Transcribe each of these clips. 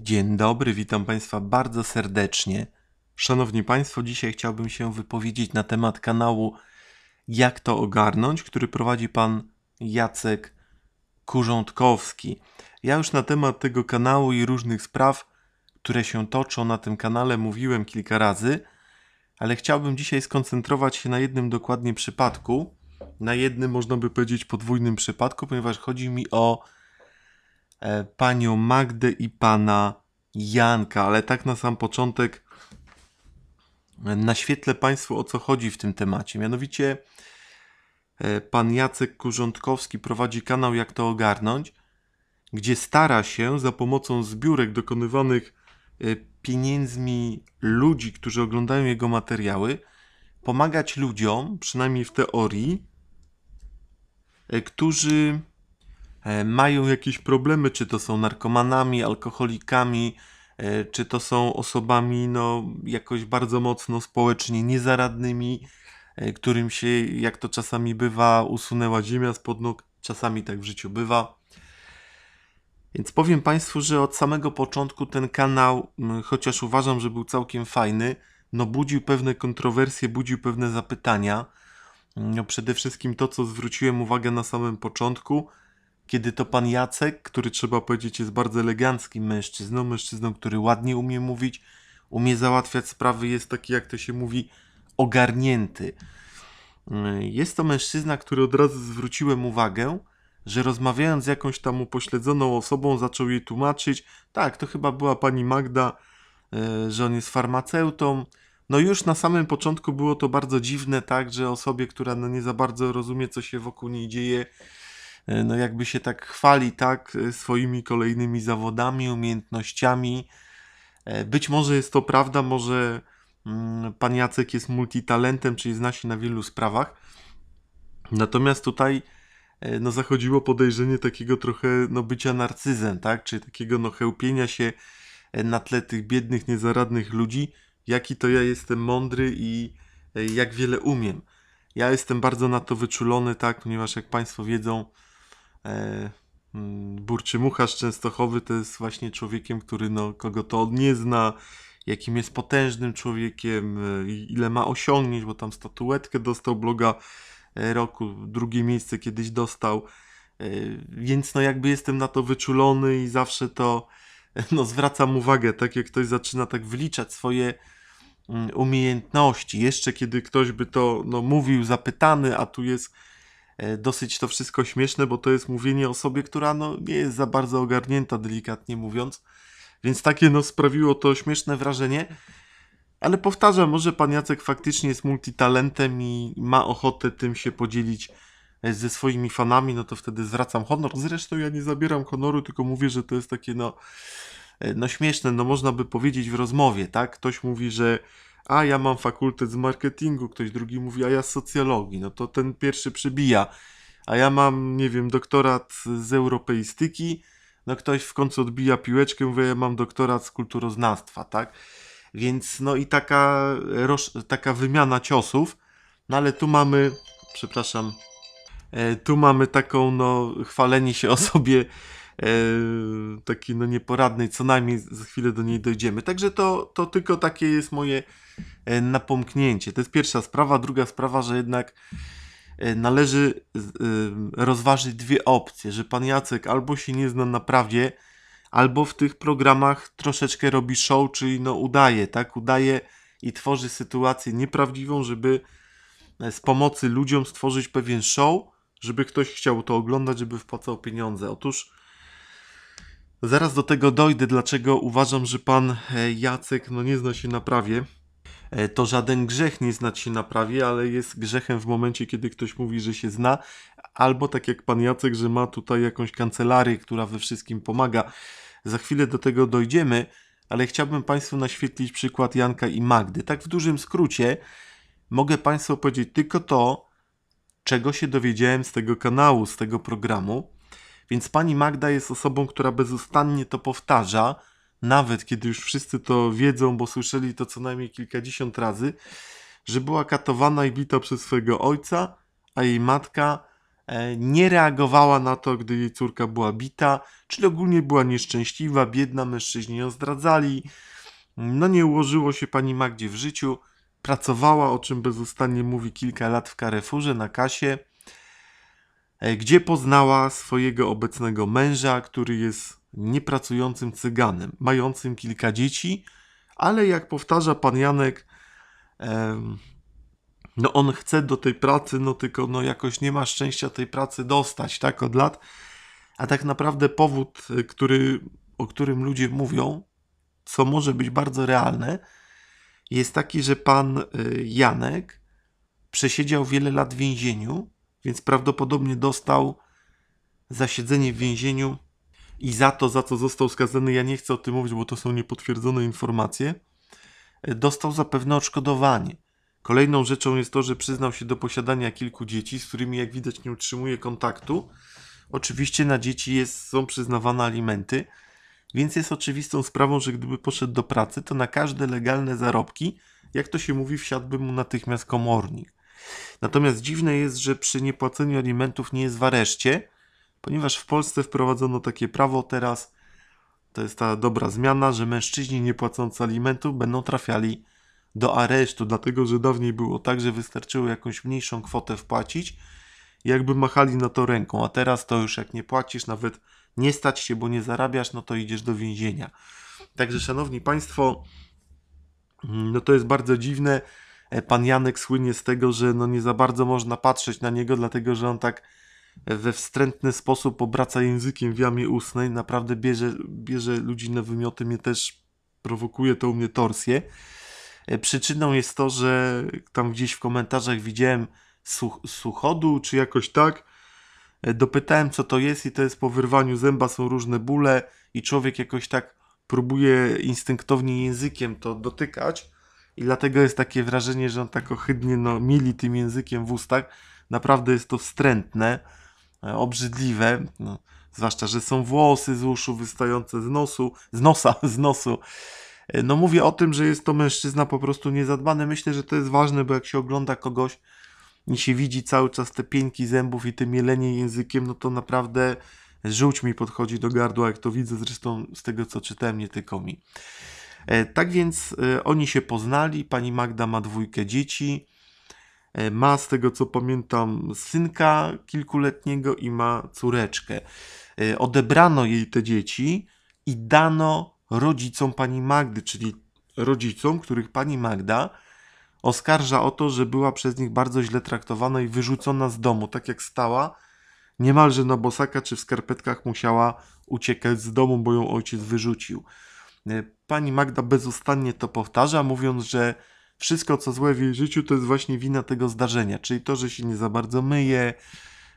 Dzień dobry, witam Państwa bardzo serdecznie. Szanowni Państwo, dzisiaj chciałbym się wypowiedzieć na temat kanału Jak to ogarnąć, który prowadzi Pan Jacek Kurządkowski. Ja już na temat tego kanału i różnych spraw, które się toczą na tym kanale, mówiłem kilka razy, ale chciałbym dzisiaj skoncentrować się na jednym dokładnie przypadku, na jednym można by powiedzieć podwójnym przypadku, ponieważ chodzi mi o E, panią Magdę i pana Janka, ale tak na sam początek e, naświetlę Państwu o co chodzi w tym temacie. Mianowicie e, pan Jacek Kurządkowski prowadzi kanał Jak to ogarnąć, gdzie stara się za pomocą zbiórek dokonywanych pieniędzmi ludzi, którzy oglądają jego materiały, pomagać ludziom, przynajmniej w teorii, którzy E, mają jakieś problemy, czy to są narkomanami, alkoholikami, e, czy to są osobami no, jakoś bardzo mocno społecznie niezaradnymi, e, którym się, jak to czasami bywa, usunęła ziemia spod nóg, czasami tak w życiu bywa. Więc powiem Państwu, że od samego początku ten kanał, chociaż uważam, że był całkiem fajny, no budził pewne kontrowersje, budził pewne zapytania. No przede wszystkim to, co zwróciłem uwagę na samym początku – kiedy to pan Jacek, który trzeba powiedzieć jest bardzo eleganckim mężczyzną, mężczyzną, który ładnie umie mówić, umie załatwiać sprawy, jest taki, jak to się mówi, ogarnięty. Jest to mężczyzna, który od razu zwróciłem uwagę, że rozmawiając z jakąś tam upośledzoną osobą, zaczął jej tłumaczyć, tak, to chyba była pani Magda, e, że on jest farmaceutą. No już na samym początku było to bardzo dziwne, tak, że osobie, która no nie za bardzo rozumie, co się wokół niej dzieje, E, no jakby się tak chwali, tak, e, swoimi kolejnymi zawodami, umiejętnościami. E, być może jest to prawda, może mm, pan Jacek jest multitalentem, czyli zna się na wielu sprawach. Natomiast tutaj no, zachodziło podejrzenie takiego trochę no, bycia narcyzem, tak? Czy takiego no, chełpienia się na tle tych biednych, niezaradnych ludzi, jaki to ja jestem mądry i jak wiele umiem. Ja jestem bardzo na to wyczulony, tak, ponieważ jak Państwo wiedzą, E, mm, Burczy Mucha Częstochowy to jest właśnie człowiekiem, który no, kogo to od nie zna, jakim jest potężnym człowiekiem, e, ile ma osiągnięć, bo tam statuetkę dostał bloga e, roku, drugie miejsce kiedyś dostał. Więc no jakby jestem na to wyczulony i zawsze to no, zwracam uwagę, tak jak ktoś zaczyna tak wliczać swoje mm, umiejętności. Jeszcze kiedy ktoś by to no, mówił zapytany, a tu jest E, dosyć to wszystko śmieszne, bo to jest mówienie o sobie, która no, nie jest za bardzo ogarnięta, delikatnie mówiąc. Więc takie no, sprawiło to śmieszne wrażenie. Ale powtarzam, może pan Jacek faktycznie jest multitalentem i ma ochotę tym się podzielić e, ze swoimi fanami, no to wtedy zwracam honor. Zresztą ja nie zabieram honoru, tylko mówię, że to jest takie no, e, no śmieszne, no można by powiedzieć w rozmowie, tak? Ktoś mówi, że a ja mam fakultet z marketingu, ktoś drugi mówi, a ja z socjologii, no to ten pierwszy przybija, a ja mam, nie wiem, doktorat z europeistyki, no ktoś w końcu odbija piłeczkę, mówi, ja mam doktorat z kulturoznawstwa, tak? Więc no i taka, taka wymiana ciosów, no ale tu mamy, przepraszam, e, tu mamy taką, no, chwalenie się o sobie E, takiej no nieporadnej, co najmniej za chwilę do niej dojdziemy. Także to, to tylko takie jest moje e, napomknięcie. To jest pierwsza sprawa. Druga sprawa, że jednak e, należy rozważyć dwie opcje, że pan Jacek albo się nie zna na prawie, albo w tych programach troszeczkę robi show, czyli no udaje, tak, udaje i tworzy sytuację nieprawdziwą, żeby z pomocy ludziom stworzyć pewien show, żeby ktoś chciał to oglądać, żeby wpłacał pieniądze. Otóż Zaraz do tego dojdę, dlaczego uważam, że pan e, Jacek no, nie zna się na prawie. E, to żaden grzech nie znać się na prawie, ale jest grzechem w momencie, kiedy ktoś mówi, że się zna, albo tak jak pan Jacek, że ma tutaj jakąś kancelarię, która we wszystkim pomaga. Za chwilę do tego dojdziemy, ale chciałbym Państwu naświetlić przykład Janka i Magdy. Tak w dużym skrócie mogę Państwu powiedzieć tylko to, czego się dowiedziałem z tego kanału, z tego programu. Więc pani Magda jest osobą, która bezustannie to powtarza, nawet kiedy już wszyscy to wiedzą, bo słyszeli to co najmniej kilkadziesiąt razy, że była katowana i bita przez swojego ojca, a jej matka e, nie reagowała na to, gdy jej córka była bita, czyli ogólnie była nieszczęśliwa, biedna, mężczyźni ją zdradzali. No nie ułożyło się pani Magdzie w życiu. Pracowała, o czym bezustannie mówi kilka lat w karefurze na kasie E, gdzie poznała swojego obecnego męża, który jest niepracującym cyganem, mającym kilka dzieci, ale jak powtarza pan Janek, no on chce do tej pracy, no tylko no jakoś nie ma szczęścia tej pracy dostać, tak, od lat. A tak naprawdę powód, e, który, o którym ludzie mówią, co może być bardzo realne, jest taki, że pan e, Janek przesiedział wiele lat w więzieniu więc prawdopodobnie dostał zasiedzenie w więzieniu i za to, za co został skazany. Ja nie chcę o tym mówić, bo to są niepotwierdzone informacje. Dostał zapewne odszkodowanie. Kolejną rzeczą jest to, że przyznał się do posiadania kilku dzieci, z którymi jak widać nie utrzymuje kontaktu. Oczywiście na dzieci jest, są przyznawane alimenty, więc jest oczywistą sprawą, że gdyby poszedł do pracy, to na każde legalne zarobki, jak to się mówi, wsiadłby mu natychmiast komornik. Natomiast dziwne jest, że przy niepłaceniu alimentów nie jest w areszcie, ponieważ w Polsce wprowadzono takie prawo teraz, to jest ta dobra zmiana, że mężczyźni niepłacący alimentów będą trafiali do aresztu, dlatego że dawniej było tak, że wystarczyło jakąś mniejszą kwotę wpłacić, i jakby machali na to ręką, a teraz to już jak nie płacisz, nawet nie stać się, bo nie zarabiasz, no to idziesz do więzienia. Także, szanowni państwo, mm, no to jest bardzo dziwne. E, pan Janek słynie z tego, że no nie za bardzo można patrzeć na niego, dlatego że on tak e, we wstrętny sposób obraca językiem w jamie ustnej, naprawdę bierze, bierze ludzi na wymioty, mnie też prowokuje to u mnie torsję. E, przyczyną jest to, że tam gdzieś w komentarzach widziałem such suchodu, czy jakoś tak, dopytałem co to jest i to jest po wyrwaniu zęba, są różne bóle i człowiek jakoś tak próbuje instynktownie językiem to dotykać, i dlatego jest takie wrażenie, że on tak ohydnie no, mili tym językiem w ustach. Naprawdę jest to wstrętne, e, obrzydliwe, no, zwłaszcza, że są włosy z uszu wystające z nosu, z nosa, z nosu. E, no mówię o tym, że jest to mężczyzna po prostu niezadbany. Myślę, że to jest ważne, bo jak się ogląda kogoś i się widzi cały czas te pięki zębów i te mielenie językiem, no to naprawdę żółć mi podchodzi do gardła, jak to widzę zresztą z tego, co czytałem, nie tylko mi. E, tak więc e, oni się poznali, pani Magda ma dwójkę dzieci, e, ma z tego co pamiętam synka kilkuletniego i ma córeczkę. Odebrano jej te dzieci i dano rodzicom pani Magdy, czyli rodzicom, których pani Magda oskarża o to, że była przez nich bardzo źle traktowana i wyrzucona z domu, tak jak stała niemalże na bosaka czy w skarpetkach musiała uciekać z domu, bo ją ojciec wyrzucił. E, pani Magda bezustannie to powtarza, mówiąc, że wszystko co złe w jej życiu to jest właśnie wina tego zdarzenia, czyli to, że się nie za bardzo myje,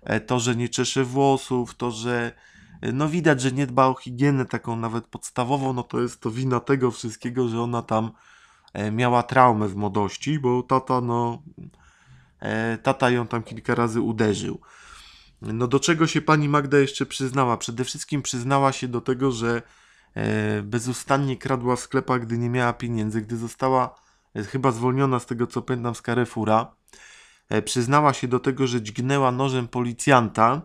e, to, że nie czesze włosów, to, że e, no widać, że nie dba o higienę taką nawet podstawową, no to jest to wina tego wszystkiego, że ona tam miała traumę w młodości, bo tata no tata ją tam kilka razy uderzył. No do czego się pani Magda jeszcze przyznała? Przede wszystkim przyznała się do tego, że E, bezustannie kradła w sklepach, gdy nie miała pieniędzy, gdy została e, chyba zwolniona z tego co pamiętam z Carrefoura. E, przyznała się do tego, że dźgnęła nożem policjanta,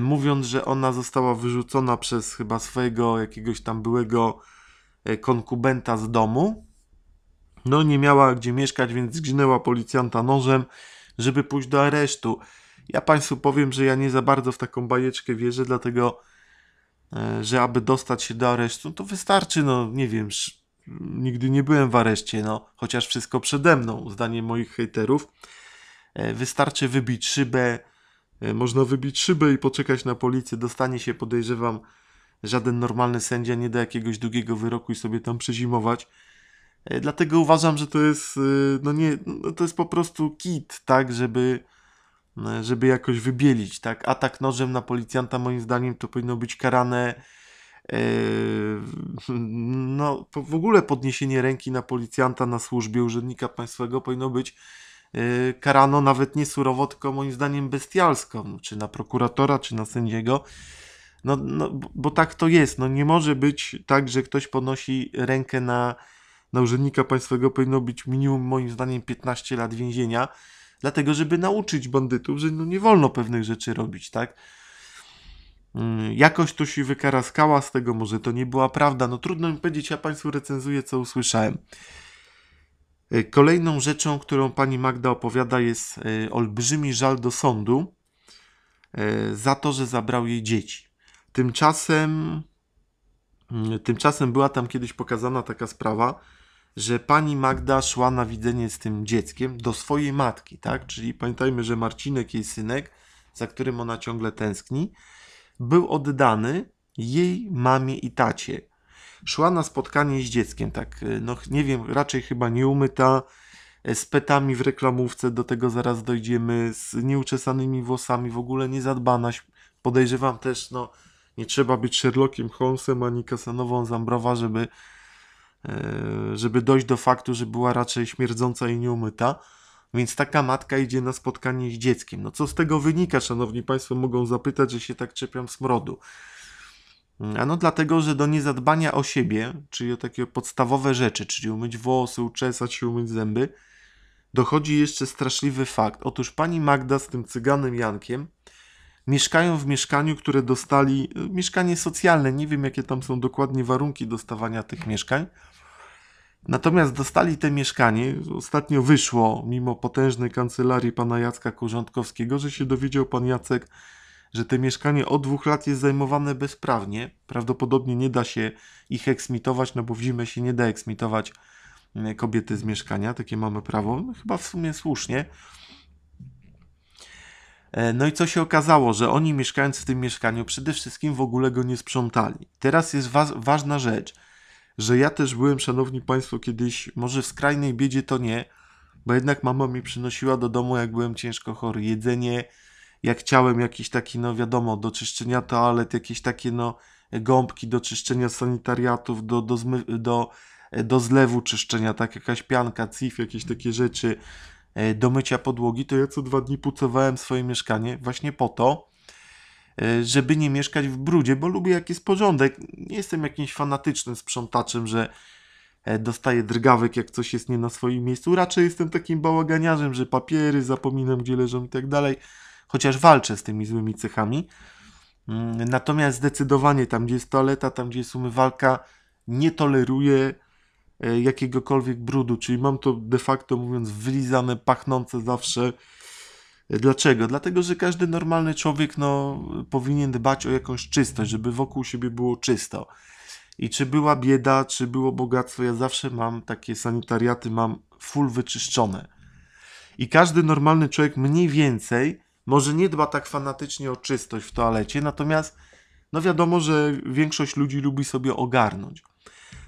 mówiąc, że ona została wyrzucona przez chyba swojego jakiegoś tam byłego konkubenta z domu. No nie miała gdzie mieszkać, więc zginęła policjanta nożem, żeby pójść do aresztu. Ja Państwu powiem, że ja nie za bardzo w taką bajeczkę wierzę, dlatego E, że aby dostać się do aresztu, to wystarczy, no nie wiem, nigdy nie byłem w areszcie, no chociaż wszystko przede mną, zdaniem moich hejterów. E, wystarczy wybić szybę, e, można wybić szybę i poczekać na policję, dostanie się, podejrzewam, żaden normalny sędzia nie da jakiegoś długiego wyroku i sobie tam przezimować. Dlatego uważam, że to jest, no nie, no to jest po prostu kit, tak, żeby no, żeby jakoś wybielić, tak? Atak nożem na policjanta moim zdaniem to powinno być karane e, no w ogóle podniesienie ręki na policjanta na służbie urzędnika państwowego powinno być e, karano nawet nie surowo, tylko moim zdaniem bestialsko, no, czy na prokuratora, czy na sędziego. No, no, bo tak to jest. No, nie może być tak, że ktoś podnosi rękę na, na urzędnika państwowego. Powinno być minimum, moim zdaniem, 15 lat więzienia dlatego żeby nauczyć bandytów, że no nie wolno pewnych rzeczy robić, tak? Mm, jakoś to się wykaraskała z tego, może to nie była prawda. No trudno mi powiedzieć, ja Państwu recenzuję, co usłyszałem. E, kolejną rzeczą, którą pani Magda opowiada, jest e, olbrzymi żal do sądu e, za to, że zabrał jej dzieci. Tymczasem, mm, tymczasem była tam kiedyś pokazana taka sprawa, że pani Magda szła na widzenie z tym dzieckiem do swojej matki, tak? Czyli pamiętajmy, że Marcinek, jej synek, za którym ona ciągle tęskni, był oddany jej mamie i tacie. Szła na spotkanie z dzieckiem, tak, no nie wiem, raczej chyba nieumyta, e, z petami w reklamówce, do tego zaraz dojdziemy, z nieuczesanymi włosami, w ogóle niezadbana. Podejrzewam też, no, nie trzeba być Sherlockiem Holmesem ani Kasanową Zambrowa, żeby E, żeby dojść do faktu, że była raczej śmierdząca i nieumyta. Więc taka matka idzie na spotkanie z dzieckiem. No co z tego wynika, szanowni państwo, mogą zapytać, że się tak czepiam smrodu. Mm, ano dlatego, że do niezadbania o siebie, czyli o takie podstawowe rzeczy, czyli umyć włosy, uczesać się, umyć zęby, dochodzi jeszcze straszliwy fakt. Otóż pani Magda z tym cyganem Jankiem mieszkają w mieszkaniu, które dostali, e, mieszkanie socjalne, nie wiem jakie tam są dokładnie warunki dostawania tych mieszkań, Natomiast dostali te mieszkanie. Ostatnio wyszło, mimo potężnej kancelarii pana Jacka Kurzątkowskiego, że się dowiedział pan Jacek, że te mieszkanie od dwóch lat jest zajmowane bezprawnie. Prawdopodobnie nie da się ich eksmitować, no bo w zimę się nie da eksmitować mm, kobiety z mieszkania. Takie mamy prawo. No, chyba w sumie słusznie. E, no i co się okazało, że oni mieszkając w tym mieszkaniu przede wszystkim w ogóle go nie sprzątali. Teraz jest wa ważna rzecz – że ja też byłem, szanowni państwo, kiedyś, może w skrajnej biedzie to nie, bo jednak mama mi przynosiła do domu, jak byłem ciężko chory, jedzenie, jak chciałem jakiś taki, no wiadomo, do czyszczenia toalet, jakieś takie, no, gąbki do czyszczenia sanitariatów, do, do, zmy, do, do zlewu czyszczenia, tak, jakaś pianka, cif, jakieś takie rzeczy, e, do mycia podłogi, to ja co dwa dni pucowałem swoje mieszkanie właśnie po to, E, żeby nie mieszkać w brudzie, bo lubię jakiś porządek. Nie jestem jakimś fanatycznym sprzątaczem, że e, dostaję drgawek, jak coś jest nie na swoim miejscu. Raczej jestem takim bałaganiarzem, że papiery zapominam, gdzie leżą i tak dalej, chociaż walczę z tymi złymi cechami. Mm, natomiast zdecydowanie tam, gdzie jest toaleta, tam, gdzie jest umywalka, nie toleruję e, jakiegokolwiek brudu, czyli mam to de facto mówiąc wylizane, pachnące zawsze Dlaczego? Dlatego, że każdy normalny człowiek no, powinien dbać o jakąś czystość, żeby wokół siebie było czysto. I czy była bieda, czy było bogactwo, ja zawsze mam takie sanitariaty, mam full wyczyszczone. I każdy normalny człowiek mniej więcej może nie dba tak fanatycznie o czystość w toalecie, natomiast no wiadomo, że większość ludzi lubi sobie ogarnąć.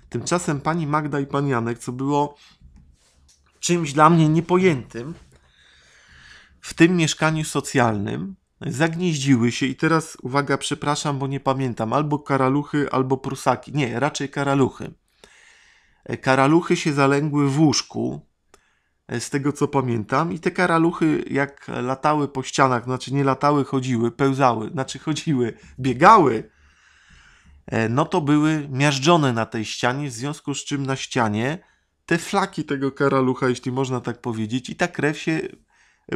Tymczasem pani Magda i pan Janek, co było czymś dla mnie niepojętym, w tym mieszkaniu socjalnym zagnieździły się i teraz uwaga, przepraszam, bo nie pamiętam, albo karaluchy, albo prusaki. Nie, raczej karaluchy. E, karaluchy się zalęgły w łóżku, e, z tego co pamiętam, i te karaluchy jak latały po ścianach, znaczy nie latały, chodziły, pełzały, znaczy chodziły, biegały, e, no to były miażdżone na tej ścianie, w związku z czym na ścianie te flaki tego karalucha, jeśli można tak powiedzieć, i ta krew się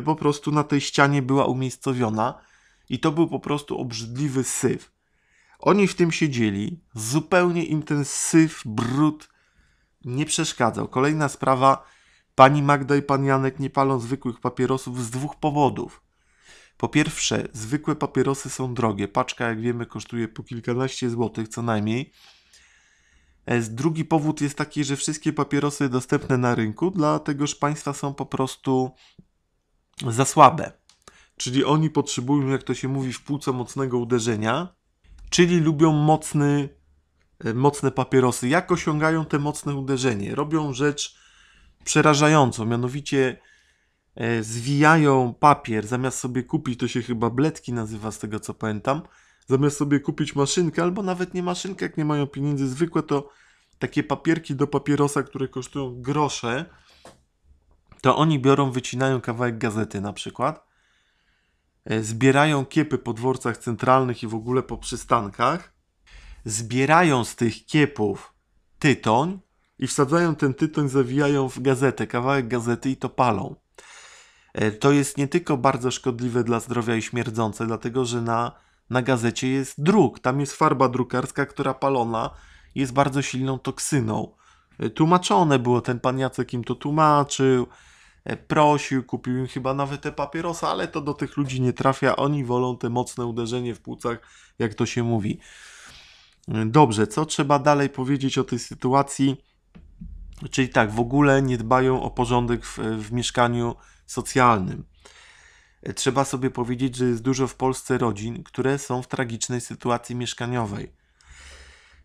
po prostu na tej ścianie była umiejscowiona i to był po prostu obrzydliwy syf. Oni w tym siedzieli, zupełnie im ten syf, brud nie przeszkadzał. Kolejna sprawa, pani Magda i pan Janek nie palą zwykłych papierosów z dwóch powodów. Po pierwsze, zwykłe papierosy są drogie. Paczka, jak wiemy, kosztuje po kilkanaście złotych co najmniej. E, drugi powód jest taki, że wszystkie papierosy dostępne na rynku dla tegoż państwa są po prostu za słabe. Czyli oni potrzebują, jak to się mówi, w płuca mocnego uderzenia, czyli lubią mocny, e, mocne papierosy. Jak osiągają te mocne uderzenie? Robią rzecz przerażającą, mianowicie e, zwijają papier, zamiast sobie kupić, to się chyba bletki nazywa z tego co pamiętam, zamiast sobie kupić maszynkę, albo nawet nie maszynkę, jak nie mają pieniędzy zwykłe, to takie papierki do papierosa, które kosztują grosze, to oni biorą, wycinają kawałek gazety na przykład, e, zbierają kiepy po dworcach centralnych i w ogóle po przystankach, zbierają z tych kiepów tytoń i wsadzają ten tytoń, zawijają w gazetę, kawałek gazety i to palą. E, to jest nie tylko bardzo szkodliwe dla zdrowia i śmierdzące, dlatego że na, na gazecie jest druk, tam jest farba drukarska, która palona jest bardzo silną toksyną tłumaczone było, ten pan Jacek im to tłumaczył, e, prosił, kupił im chyba nawet te papierosa, ale to do tych ludzi nie trafia, oni wolą te mocne uderzenie w płucach, jak to się mówi. Dobrze, co trzeba dalej powiedzieć o tej sytuacji? Czyli tak, w ogóle nie dbają o porządek w, w mieszkaniu socjalnym. E, trzeba sobie powiedzieć, że jest dużo w Polsce rodzin, które są w tragicznej sytuacji mieszkaniowej.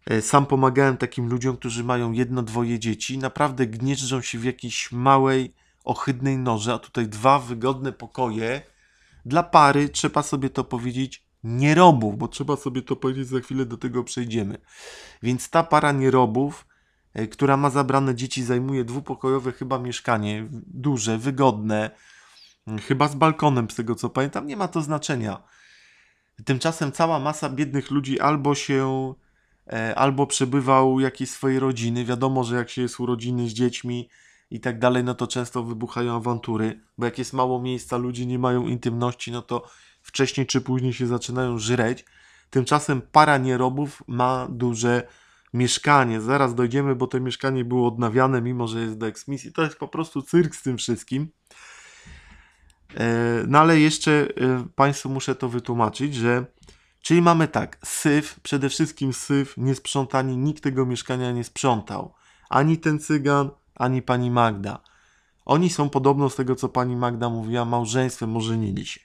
E, sam pomagałem takim ludziom, którzy mają jedno, dwoje dzieci, naprawdę gnieżdżą się w jakiejś małej, ohydnej noży, a tutaj dwa wygodne pokoje. Dla pary trzeba sobie to powiedzieć nierobów, bo trzeba sobie to powiedzieć, za chwilę do tego przejdziemy. Więc ta para nierobów, e, która ma zabrane dzieci, zajmuje dwupokojowe chyba mieszkanie, duże, wygodne, mm, chyba z balkonem, z tego co pamiętam, nie ma to znaczenia. Tymczasem cała masa biednych ludzi albo się E, albo przebywał jakiejś swojej rodziny. Wiadomo, że jak się jest u rodziny z dziećmi i tak dalej, no to często wybuchają awantury, bo jak jest mało miejsca, ludzie nie mają intymności, no to wcześniej czy później się zaczynają żreć. Tymczasem para nierobów ma duże mieszkanie. Zaraz dojdziemy, bo to mieszkanie było odnawiane, mimo że jest do eksmisji. To jest po prostu cyrk z tym wszystkim. E, no ale jeszcze e, Państwu muszę to wytłumaczyć, że Czyli mamy tak, syf, przede wszystkim syf, niesprzątanie, nikt tego mieszkania nie sprzątał. Ani ten cygan, ani pani Magda. Oni są podobno z tego, co pani Magda mówiła, małżeństwem ożenili się.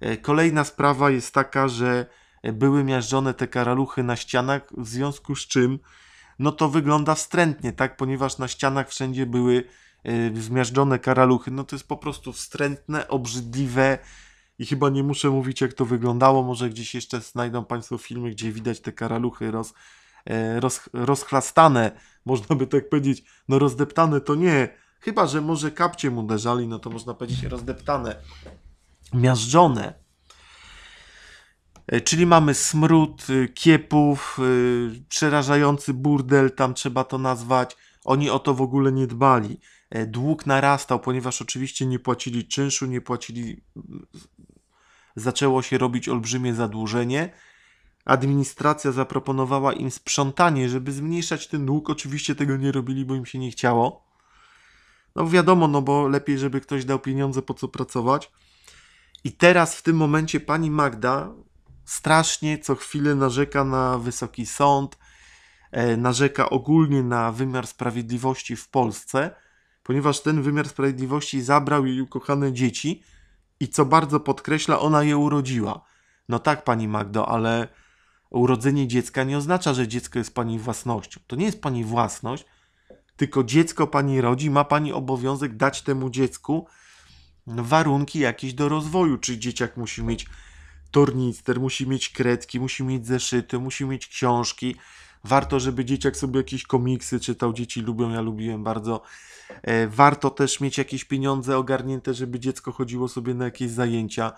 E, kolejna sprawa jest taka, że e, były miażdżone te karaluchy na ścianach, w związku z czym no to wygląda wstrętnie, tak? Ponieważ na ścianach wszędzie były e, zmiażdżone karaluchy, no to jest po prostu wstrętne, obrzydliwe, i chyba nie muszę mówić, jak to wyglądało. Może gdzieś jeszcze znajdą Państwo filmy, gdzie widać te karaluchy roz, e, roz, rozchlastane, można by tak powiedzieć. No rozdeptane to nie. Chyba, że może kapcie mu uderzali, no to można powiedzieć rozdeptane, miażdżone. E, czyli mamy smród e, kiepów, przerażający burdel, tam trzeba to nazwać. Oni o to w ogóle nie dbali. Dług narastał, ponieważ oczywiście nie płacili czynszu, nie płacili zaczęło się robić olbrzymie zadłużenie. Administracja zaproponowała im sprzątanie, żeby zmniejszać ten dług. Oczywiście tego nie robili, bo im się nie chciało. No wiadomo, no bo lepiej, żeby ktoś dał pieniądze, po co pracować. I teraz w tym momencie pani Magda strasznie co chwilę narzeka na wysoki sąd, e, narzeka ogólnie na wymiar sprawiedliwości w Polsce, ponieważ ten wymiar sprawiedliwości zabrał jej ukochane dzieci i co bardzo podkreśla, ona je urodziła. No tak, pani Magdo, ale urodzenie dziecka nie oznacza, że dziecko jest pani własnością. To nie jest pani własność, tylko dziecko pani rodzi, ma pani obowiązek dać temu dziecku warunki jakieś do rozwoju. Czy dzieciak musi mieć tornister, musi mieć kredki, musi mieć zeszyty, musi mieć książki, Warto, żeby dzieciak sobie jakieś komiksy czytał, dzieci lubią, ja lubiłem bardzo. E, warto też mieć jakieś pieniądze ogarnięte, żeby dziecko chodziło sobie na jakieś zajęcia.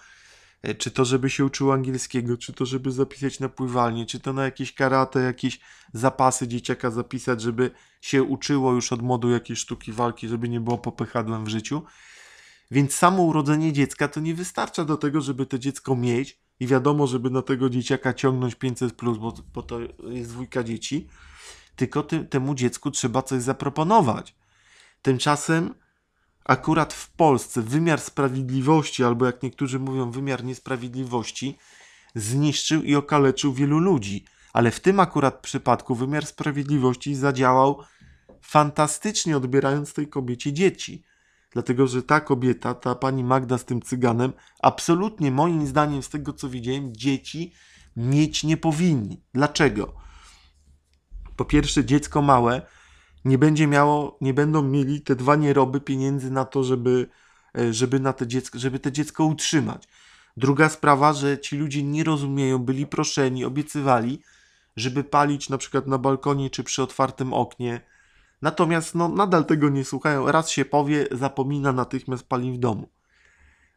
E, czy to, żeby się uczyło angielskiego, czy to, żeby zapisać na pływalnię, czy to na jakieś karate, jakieś zapasy dzieciaka zapisać, żeby się uczyło już od modu jakiejś sztuki walki, żeby nie było popychadłem w życiu. Więc samo urodzenie dziecka to nie wystarcza do tego, żeby to dziecko mieć, i wiadomo, żeby na tego dzieciaka ciągnąć 500, plus, bo, bo to jest dwójka dzieci, tylko ty, temu dziecku trzeba coś zaproponować. Tymczasem akurat w Polsce wymiar sprawiedliwości, albo jak niektórzy mówią, wymiar niesprawiedliwości, zniszczył i okaleczył wielu ludzi. Ale w tym akurat przypadku wymiar sprawiedliwości zadziałał fantastycznie, odbierając tej kobiecie dzieci. Dlatego, że ta kobieta, ta pani Magda z tym cyganem, absolutnie moim zdaniem, z tego co widziałem, dzieci mieć nie powinni. Dlaczego? Po pierwsze, dziecko małe nie będzie miało, nie będą mieli te dwa nieroby pieniędzy na to, żeby, e, żeby, na te, dziecko, żeby te dziecko utrzymać. Druga sprawa, że ci ludzie nie rozumieją, byli proszeni, obiecywali, żeby palić na przykład na balkonie czy przy otwartym oknie, Natomiast no, nadal tego nie słuchają, raz się powie, zapomina natychmiast palić w domu.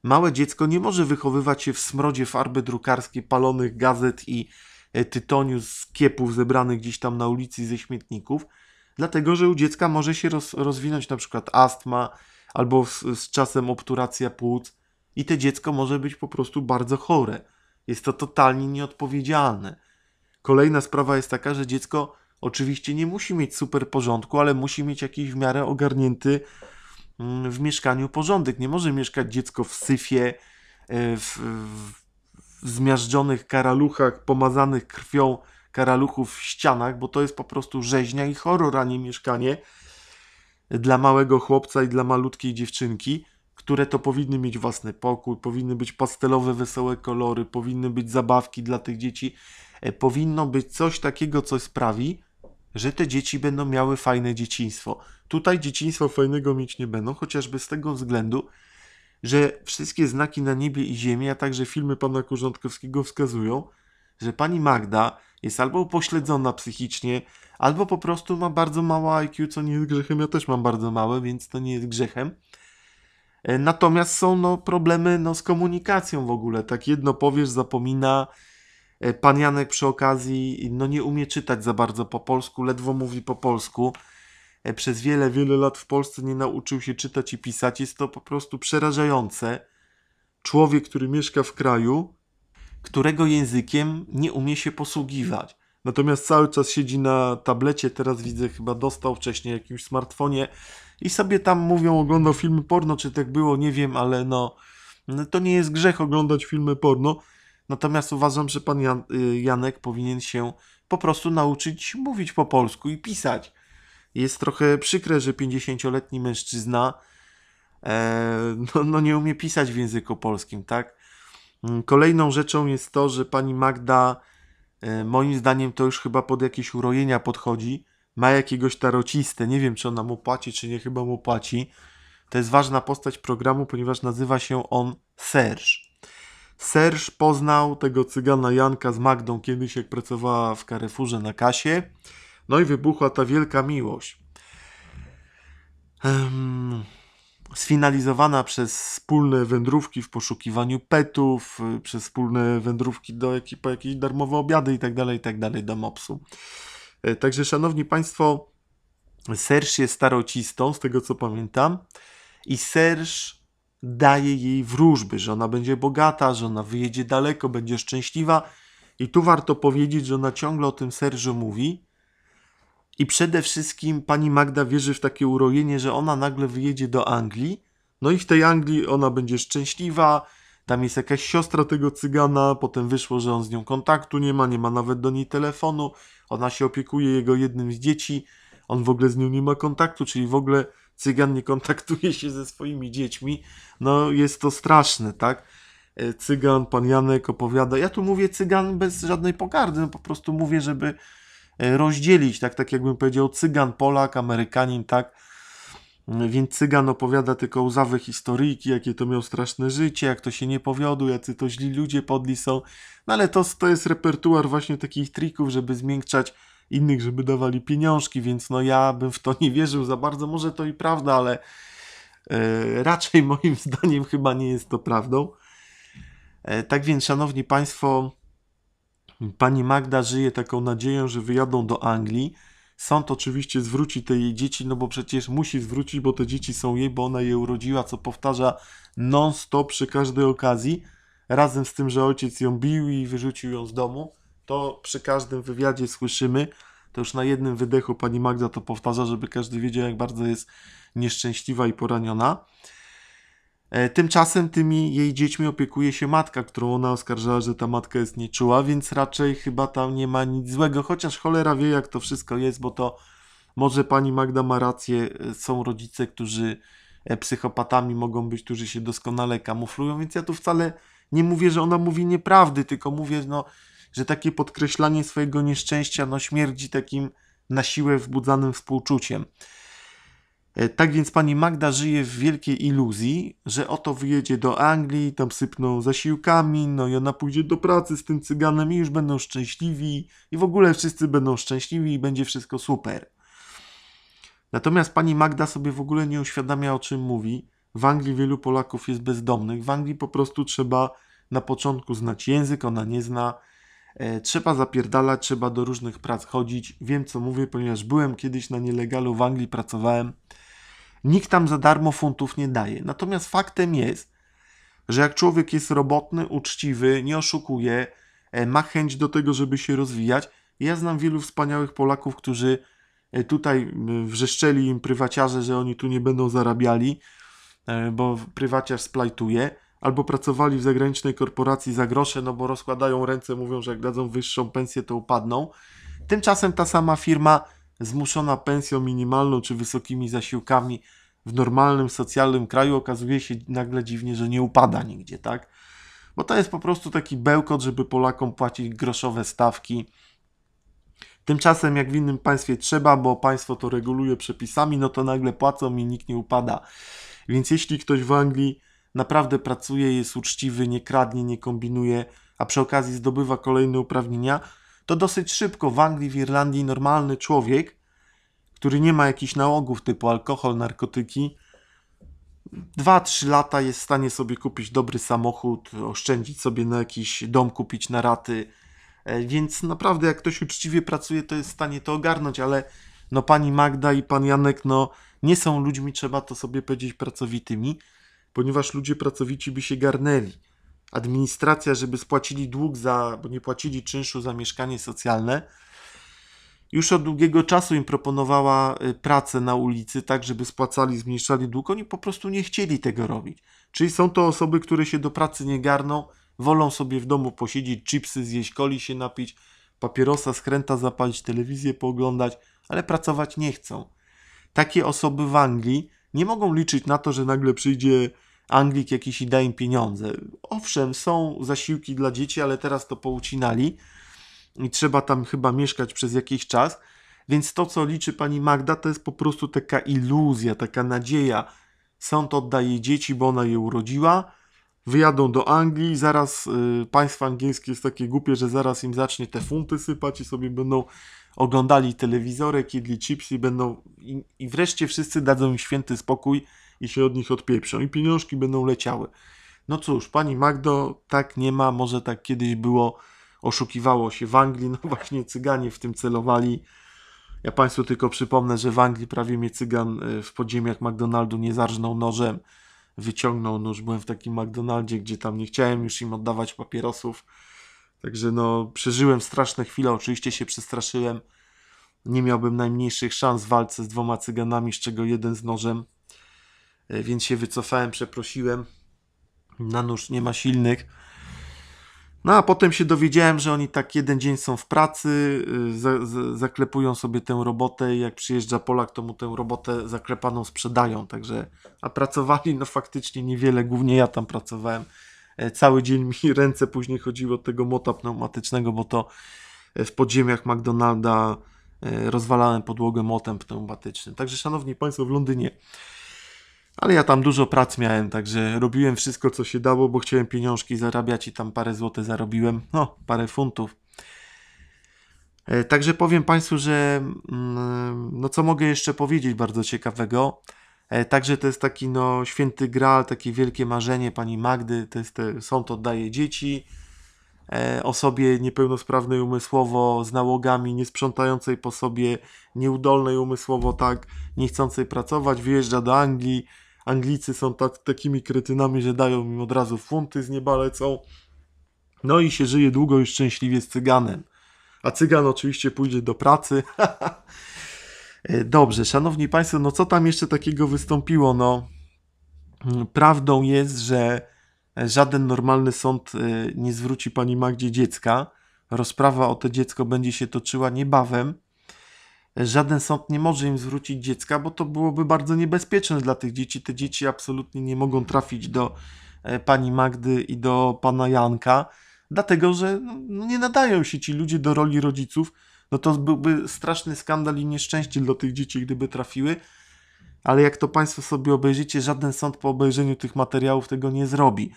Małe dziecko nie może wychowywać się w smrodzie farby drukarskiej, palonych gazet i e, tytoniu z kiepów zebranych gdzieś tam na ulicy ze śmietników, dlatego że u dziecka może się roz, rozwinąć na przykład astma albo z, z czasem obturacja płuc i te dziecko może być po prostu bardzo chore. Jest to totalnie nieodpowiedzialne. Kolejna sprawa jest taka, że dziecko Oczywiście nie musi mieć super porządku, ale musi mieć jakiś w miarę ogarnięty mm, w mieszkaniu porządek. Nie może mieszkać dziecko w syfie, e, w, w zmiażdżonych karaluchach, pomazanych krwią karaluchów w ścianach, bo to jest po prostu rzeźnia i horror, a nie mieszkanie dla małego chłopca i dla malutkiej dziewczynki, które to powinny mieć własny pokój, powinny być pastelowe, wesołe kolory, powinny być zabawki dla tych dzieci, e, powinno być coś takiego, co sprawi, że te dzieci będą miały fajne dzieciństwo. Tutaj dzieciństwo fajnego mieć nie będą, chociażby z tego względu, że wszystkie znaki na niebie i ziemi, a także filmy pana Kurzątkowskiego wskazują, że pani Magda jest albo upośledzona psychicznie, albo po prostu ma bardzo mała IQ, co nie jest grzechem. Ja też mam bardzo małe, więc to nie jest grzechem. E, natomiast są no, problemy no, z komunikacją w ogóle. Tak jedno powiesz, zapomina, E, pan Janek przy okazji no nie umie czytać za bardzo po polsku, ledwo mówi po polsku. E, przez wiele, wiele lat w Polsce nie nauczył się czytać i pisać. Jest to po prostu przerażające. Człowiek, który mieszka w kraju, którego językiem nie umie się posługiwać. Natomiast cały czas siedzi na tablecie, teraz widzę, chyba dostał wcześniej jakimś smartfonie i sobie tam mówią, oglądał filmy porno, czy tak było, nie wiem, ale no, no to nie jest grzech oglądać filmy porno. Natomiast uważam, że pan Jan y, Janek powinien się po prostu nauczyć mówić po polsku i pisać. Jest trochę przykre, że 50-letni mężczyzna e, no, no nie umie pisać w języku polskim, tak? Mm, kolejną rzeczą jest to, że pani Magda, e, moim zdaniem, to już chyba pod jakieś urojenia podchodzi. Ma jakiegoś tarocistę, nie wiem czy ona mu płaci, czy nie, chyba mu płaci. To jest ważna postać programu, ponieważ nazywa się on Serge. Serż poznał tego cygana Janka z Magdą kiedyś, jak pracowała w Carrefourze na kasie. No i wybuchła ta wielka miłość. Um, sfinalizowana przez wspólne wędrówki w poszukiwaniu petów, przez wspólne wędrówki do jak, po jakieś darmowe obiady itd., tak itd. Tak do mopsu. E, także, szanowni państwo, Serż jest starocistą, z tego co pamiętam, i Serż daje jej wróżby, że ona będzie bogata, że ona wyjedzie daleko, będzie szczęśliwa. I tu warto powiedzieć, że ona ciągle o tym Serżu mówi. I przede wszystkim pani Magda wierzy w takie urojenie, że ona nagle wyjedzie do Anglii. No i w tej Anglii ona będzie szczęśliwa. Tam jest jakaś siostra tego cygana, potem wyszło, że on z nią kontaktu nie ma, nie ma nawet do niej telefonu. Ona się opiekuje jego jednym z dzieci. On w ogóle z nią nie ma kontaktu, czyli w ogóle cygan nie kontaktuje się ze swoimi dziećmi, no jest to straszne, tak? E, cygan, pan Janek opowiada, ja tu mówię cygan bez żadnej pogardy, no po prostu mówię, żeby e, rozdzielić, tak, tak jakbym powiedział cygan, Polak, Amerykanin, tak? Mm, więc cygan opowiada tylko łzawe historyjki, jakie to miał straszne życie, jak to się nie powiodło, jacy to źli ludzie podli są. No ale to, to jest repertuar właśnie takich trików, żeby zmiękczać innych, żeby dawali pieniążki, więc no ja bym w to nie wierzył za bardzo. Może to i prawda, ale e, raczej moim zdaniem chyba nie jest to prawdą. E, tak więc, szanowni państwo, pani Magda żyje taką nadzieją, że wyjadą do Anglii. Sąd oczywiście zwróci te jej dzieci, no bo przecież musi zwrócić, bo te dzieci są jej, bo ona je urodziła, co powtarza non-stop przy każdej okazji. Razem z tym, że ojciec ją bił i wyrzucił ją z domu. To przy każdym wywiadzie słyszymy, to już na jednym wydechu pani Magda to powtarza, żeby każdy wiedział, jak bardzo jest nieszczęśliwa i poraniona. E, tymczasem tymi jej dziećmi opiekuje się matka, którą ona oskarżała, że ta matka jest nieczuła, więc raczej chyba tam nie ma nic złego, chociaż cholera wie jak to wszystko jest, bo to może pani Magda ma rację, e, są rodzice, którzy e, psychopatami mogą być, którzy się doskonale kamuflują, więc ja tu wcale nie mówię, że ona mówi nieprawdy, tylko mówię, no że takie podkreślanie swojego nieszczęścia no, śmierdzi takim na siłę wbudzanym współczuciem. E, tak więc pani Magda żyje w wielkiej iluzji, że oto wyjedzie do Anglii, tam sypną zasiłkami, no i ona pójdzie do pracy z tym cyganem i już będą szczęśliwi i w ogóle wszyscy będą szczęśliwi i będzie wszystko super. Natomiast pani Magda sobie w ogóle nie uświadamia o czym mówi. W Anglii wielu Polaków jest bezdomnych, w Anglii po prostu trzeba na początku znać język, ona nie zna, E, trzeba zapierdalać, trzeba do różnych prac chodzić. Wiem co mówię, ponieważ byłem kiedyś na nielegalu w Anglii, pracowałem. Nikt tam za darmo funtów nie daje. Natomiast faktem jest, że jak człowiek jest robotny, uczciwy, nie oszukuje, e, ma chęć do tego, żeby się rozwijać. Ja znam wielu wspaniałych Polaków, którzy e, tutaj wrzeszczeli im prywaciarze, że oni tu nie będą zarabiali, bo prywaciarz splajtuje albo pracowali w zagranicznej korporacji za grosze, no bo rozkładają ręce, mówią, że jak dadzą wyższą pensję, to upadną. Tymczasem ta sama firma zmuszona pensją minimalną czy wysokimi zasiłkami w normalnym, socjalnym kraju okazuje się nagle dziwnie, że nie upada nigdzie, tak? Bo to jest po prostu taki bełkot, żeby Polakom płacić groszowe stawki. Tymczasem jak w innym państwie trzeba, bo państwo to reguluje przepisami, no to nagle płacą i nikt nie upada. Więc jeśli ktoś w Anglii naprawdę pracuje, jest uczciwy, nie kradnie, nie kombinuje, a przy okazji zdobywa kolejne uprawnienia, to dosyć szybko w Anglii, w Irlandii normalny człowiek, który nie ma jakichś nałogów typu alkohol, narkotyki, 2-3 lata jest w stanie sobie kupić dobry samochód, oszczędzić sobie na jakiś dom, kupić na raty. E, więc naprawdę, jak ktoś uczciwie pracuje, to jest w stanie to ogarnąć, ale no pani Magda i pan Janek, no nie są ludźmi, trzeba to sobie powiedzieć, pracowitymi ponieważ ludzie pracowici by się garnęli. Administracja, żeby spłacili dług za, bo nie płacili czynszu za mieszkanie socjalne, już od długiego czasu im proponowała y, pracę na ulicy, tak żeby spłacali, zmniejszali dług. Oni po prostu nie chcieli tego robić. Czyli są to osoby, które się do pracy nie garną, wolą sobie w domu posiedzieć, chipsy zjeść, koli się napić, papierosa, skręta zapalić, telewizję pooglądać, ale pracować nie chcą. Takie osoby w Anglii nie mogą liczyć na to, że nagle przyjdzie Anglik jakiś i da im pieniądze. Owszem, są zasiłki dla dzieci, ale teraz to poucinali i trzeba tam chyba mieszkać przez jakiś czas. Więc to, co liczy pani Magda, to jest po prostu taka iluzja, taka nadzieja. Sąd oddaje dzieci, bo ona je urodziła. Wyjadą do Anglii, zaraz y, państwo angielskie jest takie głupie, że zaraz im zacznie te funty sypać i sobie będą oglądali telewizorek, jedli chipsy, będą i, i wreszcie wszyscy dadzą im święty spokój i się od nich odpieprzą i pieniążki będą leciały. No cóż, pani Magdo, tak nie ma, może tak kiedyś było, oszukiwało się w Anglii, no właśnie cyganie w tym celowali. Ja Państwu tylko przypomnę, że w Anglii prawie mnie cygan y, w podziemiach McDonaldu nie zarżnął nożem. Wyciągnął nóż, byłem w takim McDonaldzie, gdzie tam nie chciałem już im oddawać papierosów. Także no, przeżyłem straszne chwile, oczywiście się przestraszyłem. Nie miałbym najmniejszych szans w walce z dwoma cyganami, z czego jeden z nożem. E, więc się wycofałem, przeprosiłem. Na nóż nie ma silnych. No a potem się dowiedziałem, że oni tak jeden dzień są w pracy, y, za, za, zaklepują sobie tę robotę i jak przyjeżdża Polak, to mu tę robotę zaklepaną sprzedają. Także, a pracowali no faktycznie niewiele, głównie ja tam pracowałem. E, cały dzień mi ręce później chodziło od tego mota pneumatycznego, bo to e, w podziemiach McDonalda rozwalałem podłogę motem pneumatycznym. Także szanowni Państwo, w Londynie ale ja tam dużo prac miałem, także robiłem wszystko, co się dało, bo chciałem pieniążki zarabiać i tam parę złotych zarobiłem, no, parę funtów. E, także powiem Państwu, że mm, no co mogę jeszcze powiedzieć bardzo ciekawego. E, także to jest taki no święty graal, takie wielkie marzenie pani Magdy, to jest te, sąd oddaje dzieci, e, osobie niepełnosprawnej umysłowo, z nałogami, niesprzątającej po sobie, nieudolnej umysłowo, tak, niechcącej pracować, wyjeżdża do Anglii, Anglicy są tak, takimi kretynami, że dają im od razu funty z nieba lecą. No i się żyje długo i szczęśliwie z cyganem. A cygan oczywiście pójdzie do pracy. Dobrze, szanowni państwo, no co tam jeszcze takiego wystąpiło? No, prawdą jest, że żaden normalny sąd e, nie zwróci pani Magdzie dziecka. Rozprawa o to dziecko będzie się toczyła niebawem żaden sąd nie może im zwrócić dziecka, bo to byłoby bardzo niebezpieczne dla tych dzieci. Te dzieci absolutnie nie mogą trafić do e, pani Magdy i do pana Janka, dlatego że no, no, nie nadają się ci ludzie do roli rodziców. No to byłby straszny skandal i nieszczęście dla tych dzieci, gdyby trafiły. Ale jak to Państwo sobie obejrzycie, żaden sąd po obejrzeniu tych materiałów tego nie zrobi.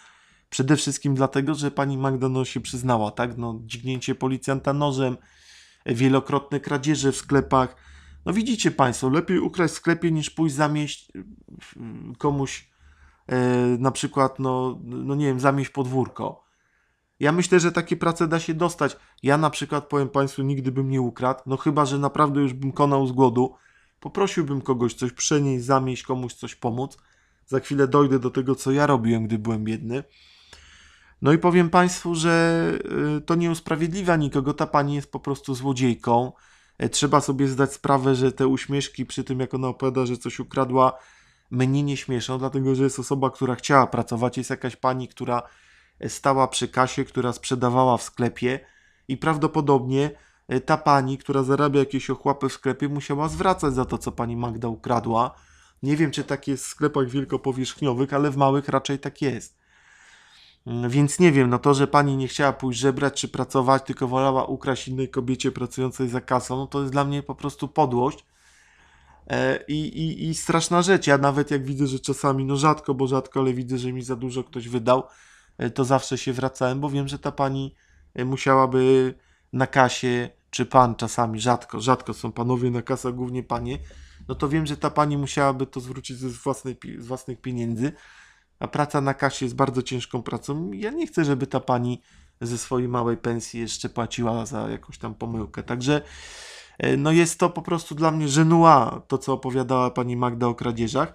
Przede wszystkim dlatego, że pani Magda no, się przyznała, tak? No, dźgnięcie policjanta nożem, wielokrotne kradzieże w sklepach. No widzicie Państwo, lepiej ukraść w sklepie niż pójść zamieść mm, komuś e, na przykład, no, no nie wiem, zamieść podwórko. Ja myślę, że takie prace da się dostać. Ja na przykład, powiem Państwu, nigdy bym nie ukradł, no chyba, że naprawdę już bym konał z głodu. Poprosiłbym kogoś coś przenieść, zamieść, komuś coś pomóc. Za chwilę dojdę do tego, co ja robiłem, gdy byłem biedny. No i powiem Państwu, że y, to nie usprawiedliwia nikogo. Ta pani jest po prostu złodziejką. E, trzeba sobie zdać sprawę, że te uśmieszki przy tym, jak ona opowiada, że coś ukradła, mnie nie śmieszą, dlatego że jest osoba, która chciała pracować. Jest jakaś pani, która e, stała przy kasie, która sprzedawała w sklepie i prawdopodobnie e, ta pani, która zarabia jakieś ochłapy w sklepie, musiała zwracać za to, co pani Magda ukradła. Nie wiem, czy tak jest w sklepach wielkopowierzchniowych, ale w małych raczej tak jest. Więc nie wiem, no to, że pani nie chciała pójść żebrać czy pracować, tylko wolała ukraść innej kobiecie pracującej za kasą, no to jest dla mnie po prostu podłość. E, I, i, I straszna rzecz. Ja nawet jak widzę, że czasami, no rzadko, bo rzadko, ale widzę, że mi za dużo ktoś wydał, e, to zawsze się wracałem, bo wiem, że ta pani e, musiałaby na kasie, czy pan czasami, rzadko, rzadko są panowie na kasa, głównie panie, no to wiem, że ta pani musiałaby to zwrócić z, własnej, z własnych pieniędzy a praca na kasie jest bardzo ciężką pracą. Ja nie chcę, żeby ta pani ze swojej małej pensji jeszcze płaciła za jakąś tam pomyłkę. Także e, no jest to po prostu dla mnie żenua, to co opowiadała pani Magda o kradzieżach.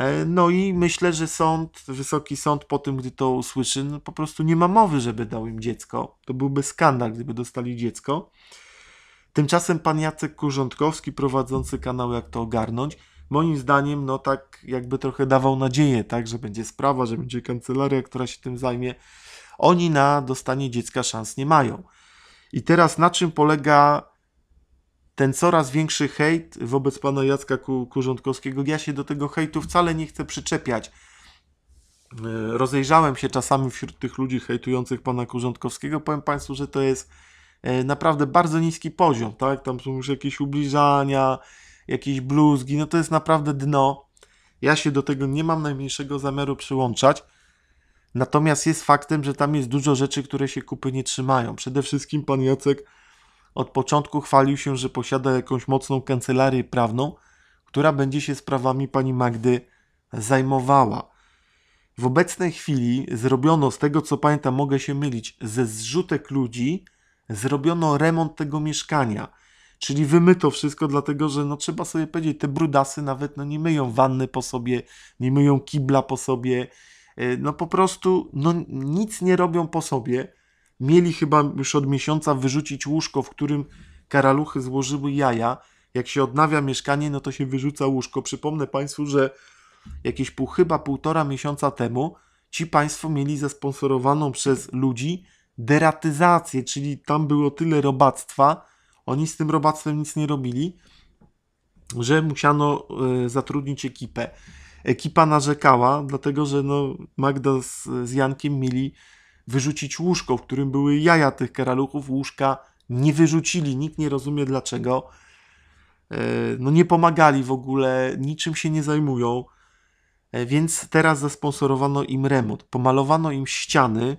E, no i myślę, że sąd, wysoki sąd po tym, gdy to usłyszy, no po prostu nie ma mowy, żeby dał im dziecko. To byłby skandal, gdyby dostali dziecko. Tymczasem pan Jacek Kurzątkowski, prowadzący kanał Jak to ogarnąć, moim zdaniem, no tak jakby trochę dawał nadzieję, tak, że będzie sprawa, że będzie kancelaria, która się tym zajmie. Oni na dostanie dziecka szans nie mają. I teraz na czym polega ten coraz większy hejt wobec pana Jacka Kurządkowskiego? Ja się do tego hejtu wcale nie chcę przyczepiać. E, rozejrzałem się czasami wśród tych ludzi hejtujących pana Kurządkowskiego. Powiem państwu, że to jest e, naprawdę bardzo niski poziom, tak? Tam są już jakieś ubliżania, jakieś bluzgi, no to jest naprawdę dno. Ja się do tego nie mam najmniejszego zamiaru przyłączać. Natomiast jest faktem, że tam jest dużo rzeczy, które się kupy nie trzymają. Przede wszystkim pan Jacek od początku chwalił się, że posiada jakąś mocną kancelarię prawną, która będzie się sprawami pani Magdy zajmowała. W obecnej chwili zrobiono, z tego co pamiętam, mogę się mylić, ze zrzutek ludzi, zrobiono remont tego mieszkania. Czyli wymyto wszystko, dlatego że no, trzeba sobie powiedzieć, te brudasy nawet no, nie myją wanny po sobie, nie myją kibla po sobie, e, no po prostu no, nic nie robią po sobie. Mieli chyba już od miesiąca wyrzucić łóżko, w którym karaluchy złożyły jaja. Jak się odnawia mieszkanie, no to się wyrzuca łóżko. Przypomnę Państwu, że jakieś pół, chyba półtora miesiąca temu ci Państwo mieli zasponsorowaną przez ludzi deratyzację, czyli tam było tyle robactwa, oni z tym robactwem nic nie robili, że musiano e, zatrudnić ekipę. Ekipa narzekała, dlatego że no, Magda z, z Jankiem mieli wyrzucić łóżko, w którym były jaja tych karaluchów. Łóżka nie wyrzucili, nikt nie rozumie dlaczego. E, no nie pomagali w ogóle, niczym się nie zajmują. E, więc teraz zasponsorowano im remont. Pomalowano im ściany,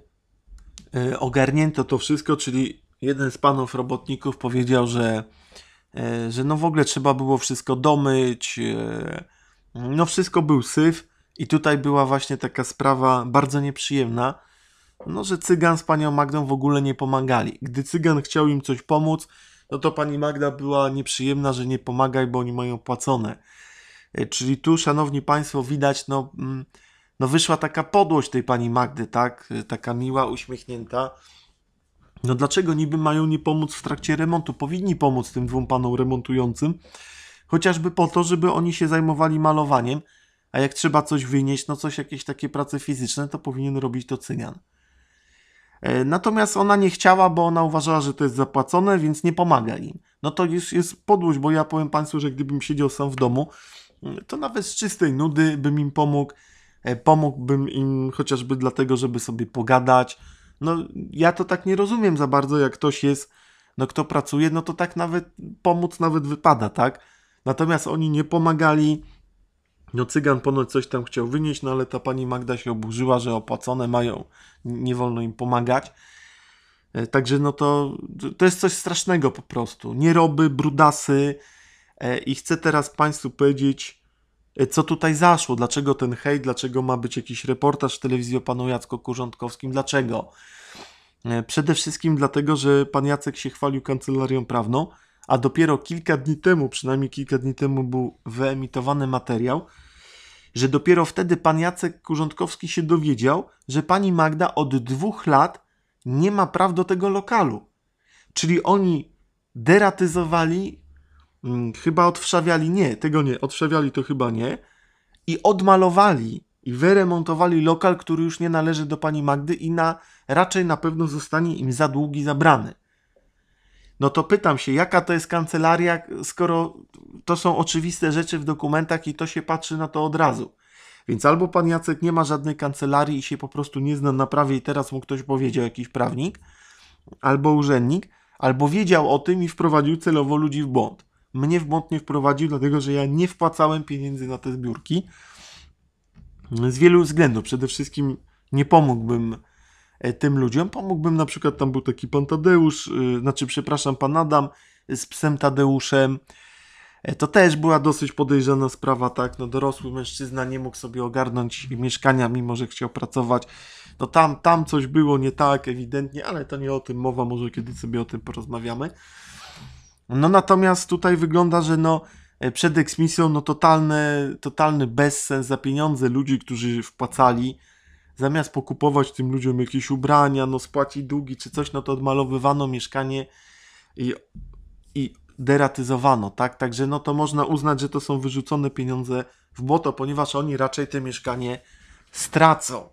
ogarnięto to wszystko, czyli jeden z panów robotników powiedział, że, e, że no w ogóle trzeba było wszystko domyć, e, no wszystko był syf i tutaj była właśnie taka sprawa bardzo nieprzyjemna, no że Cygan z panią Magdą w ogóle nie pomagali. Gdy Cygan chciał im coś pomóc, no to pani Magda była nieprzyjemna, że nie pomagaj, bo oni mają płacone. E, czyli tu, szanowni państwo, widać, no, mm, no wyszła taka podłość tej pani Magdy, tak? Taka miła, uśmiechnięta. No dlaczego niby mają nie pomóc w trakcie remontu? Powinni pomóc tym dwóm panom remontującym, chociażby po to, żeby oni się zajmowali malowaniem, a jak trzeba coś wynieść, no coś, jakieś takie prace fizyczne, to powinien robić to Cynian. E, natomiast ona nie chciała, bo ona uważała, że to jest zapłacone, więc nie pomaga im. No to jest, jest podłość, bo ja powiem Państwu, że gdybym siedział sam w domu, mm, to nawet z czystej nudy bym im pomógł. E, pomógłbym im chociażby dlatego, żeby sobie pogadać, no ja to tak nie rozumiem za bardzo, jak ktoś jest, no kto pracuje, no to tak nawet pomóc nawet wypada, tak? Natomiast oni nie pomagali. No cygan ponoć coś tam chciał wynieść, no ale ta pani Magda się oburzyła, że opłacone mają, nie wolno im pomagać. E, także no to, to jest coś strasznego po prostu. Nieroby, brudasy. E, I chcę teraz Państwu powiedzieć, co tutaj zaszło, dlaczego ten hejt, dlaczego ma być jakiś reportaż w telewizji o panu Jacku Kurządkowskim, dlaczego? E, przede wszystkim dlatego, że pan Jacek się chwalił kancelarią prawną, a dopiero kilka dni temu, przynajmniej kilka dni temu był wyemitowany materiał, że dopiero wtedy pan Jacek Kurządkowski się dowiedział, że pani Magda od dwóch lat nie ma praw do tego lokalu. Czyli oni deratyzowali Mm, chyba odwszawiali, nie, tego nie, odwszawiali to chyba nie i odmalowali i wyremontowali lokal, który już nie należy do pani Magdy i na, raczej na pewno zostanie im za długi zabrany. No to pytam się, jaka to jest kancelaria, skoro to są oczywiste rzeczy w dokumentach i to się patrzy na to od razu. Więc albo pan Jacek nie ma żadnej kancelarii i się po prostu nie zna na prawie i teraz mu ktoś powiedział, jakiś prawnik albo urzędnik, albo wiedział o tym i wprowadził celowo ludzi w błąd mnie w błąd nie wprowadził, dlatego że ja nie wpłacałem pieniędzy na te zbiórki. Z wielu względów. Przede wszystkim nie pomógłbym e, tym ludziom. Pomógłbym na przykład, tam był taki pan Tadeusz, e, znaczy przepraszam, pan Adam z psem Tadeuszem. E, to też była dosyć podejrzana sprawa, tak? No dorosły mężczyzna nie mógł sobie ogarnąć mieszkania, mimo że chciał pracować. No tam, tam coś było nie tak, ewidentnie, ale to nie o tym mowa, może kiedy sobie o tym porozmawiamy. No natomiast tutaj wygląda, że no e, przed eksmisją no totalny, totalny bezsens za pieniądze ludzi, którzy wpłacali. Zamiast pokupować tym ludziom jakieś ubrania, no spłacić długi czy coś, no to odmalowywano mieszkanie i, i deratyzowano, tak? Także no to można uznać, że to są wyrzucone pieniądze w błoto, ponieważ oni raczej te mieszkanie stracą.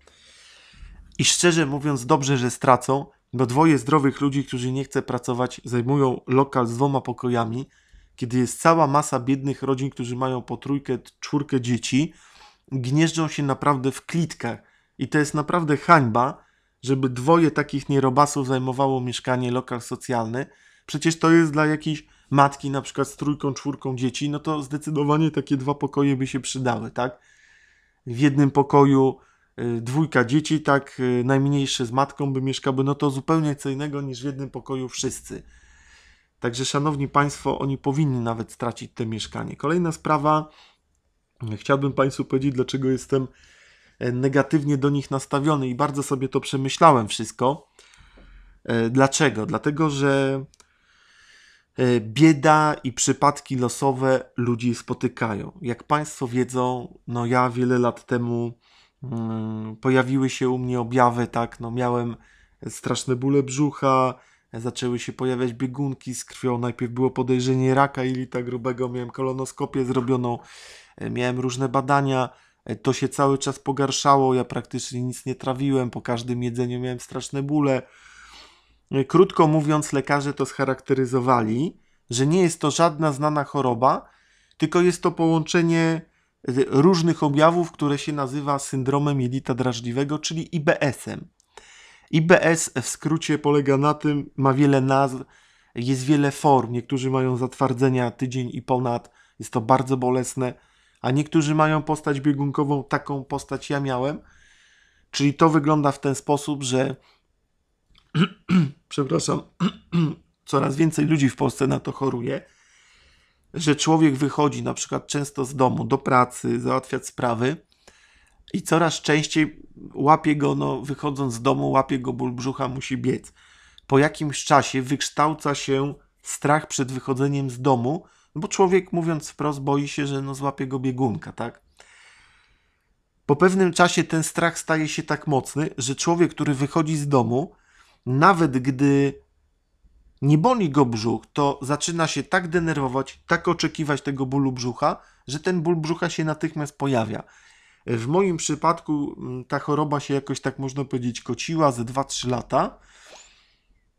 I szczerze mówiąc, dobrze, że stracą, bo dwoje zdrowych ludzi, którzy nie chce pracować, zajmują lokal z dwoma pokojami, kiedy jest cała masa biednych rodzin, którzy mają po trójkę, czwórkę dzieci, gnieżdżą się naprawdę w klitkach. I to jest naprawdę hańba, żeby dwoje takich nierobasów zajmowało mieszkanie, lokal socjalny. Przecież to jest dla jakiejś matki na przykład z trójką, czwórką dzieci, no to zdecydowanie takie dwa pokoje by się przydały, tak? W jednym pokoju Y, dwójka dzieci, tak y, najmniejszy z matką by mieszkały, no to zupełnie co innego niż w jednym pokoju wszyscy. Także, szanowni Państwo, oni powinni nawet stracić te mieszkanie. Kolejna sprawa, chciałbym Państwu powiedzieć, dlaczego jestem e, negatywnie do nich nastawiony i bardzo sobie to przemyślałem wszystko. E, dlaczego? Dlatego, że e, bieda i przypadki losowe ludzi spotykają. Jak Państwo wiedzą, no ja wiele lat temu Mm, pojawiły się u mnie objawy, tak, no miałem straszne bóle brzucha, zaczęły się pojawiać biegunki z krwią, najpierw było podejrzenie raka jelita grubego, miałem kolonoskopię zrobioną, e, miałem różne badania, e, to się cały czas pogarszało, ja praktycznie nic nie trawiłem, po każdym jedzeniu miałem straszne bóle. E, krótko mówiąc, lekarze to scharakteryzowali, że nie jest to żadna znana choroba, tylko jest to połączenie różnych objawów, które się nazywa syndromem jelita drażliwego, czyli IBS-em. IBS w skrócie polega na tym, ma wiele nazw, jest wiele form. Niektórzy mają zatwardzenia tydzień i ponad, jest to bardzo bolesne, a niektórzy mają postać biegunkową, taką postać ja miałem. Czyli to wygląda w ten sposób, że przepraszam, coraz więcej ludzi w Polsce na to choruje że człowiek wychodzi na przykład często z domu do pracy, załatwiać sprawy i coraz częściej łapie go, no wychodząc z domu, łapie go ból brzucha, musi biec. Po jakimś czasie wykształca się strach przed wychodzeniem z domu, no bo człowiek mówiąc wprost boi się, że no złapie go biegunka, tak? Po pewnym czasie ten strach staje się tak mocny, że człowiek, który wychodzi z domu, nawet gdy nie boli go brzuch, to zaczyna się tak denerwować, tak oczekiwać tego bólu brzucha, że ten ból brzucha się natychmiast pojawia. W moim przypadku mm, ta choroba się jakoś tak można powiedzieć kociła ze 2-3 lata.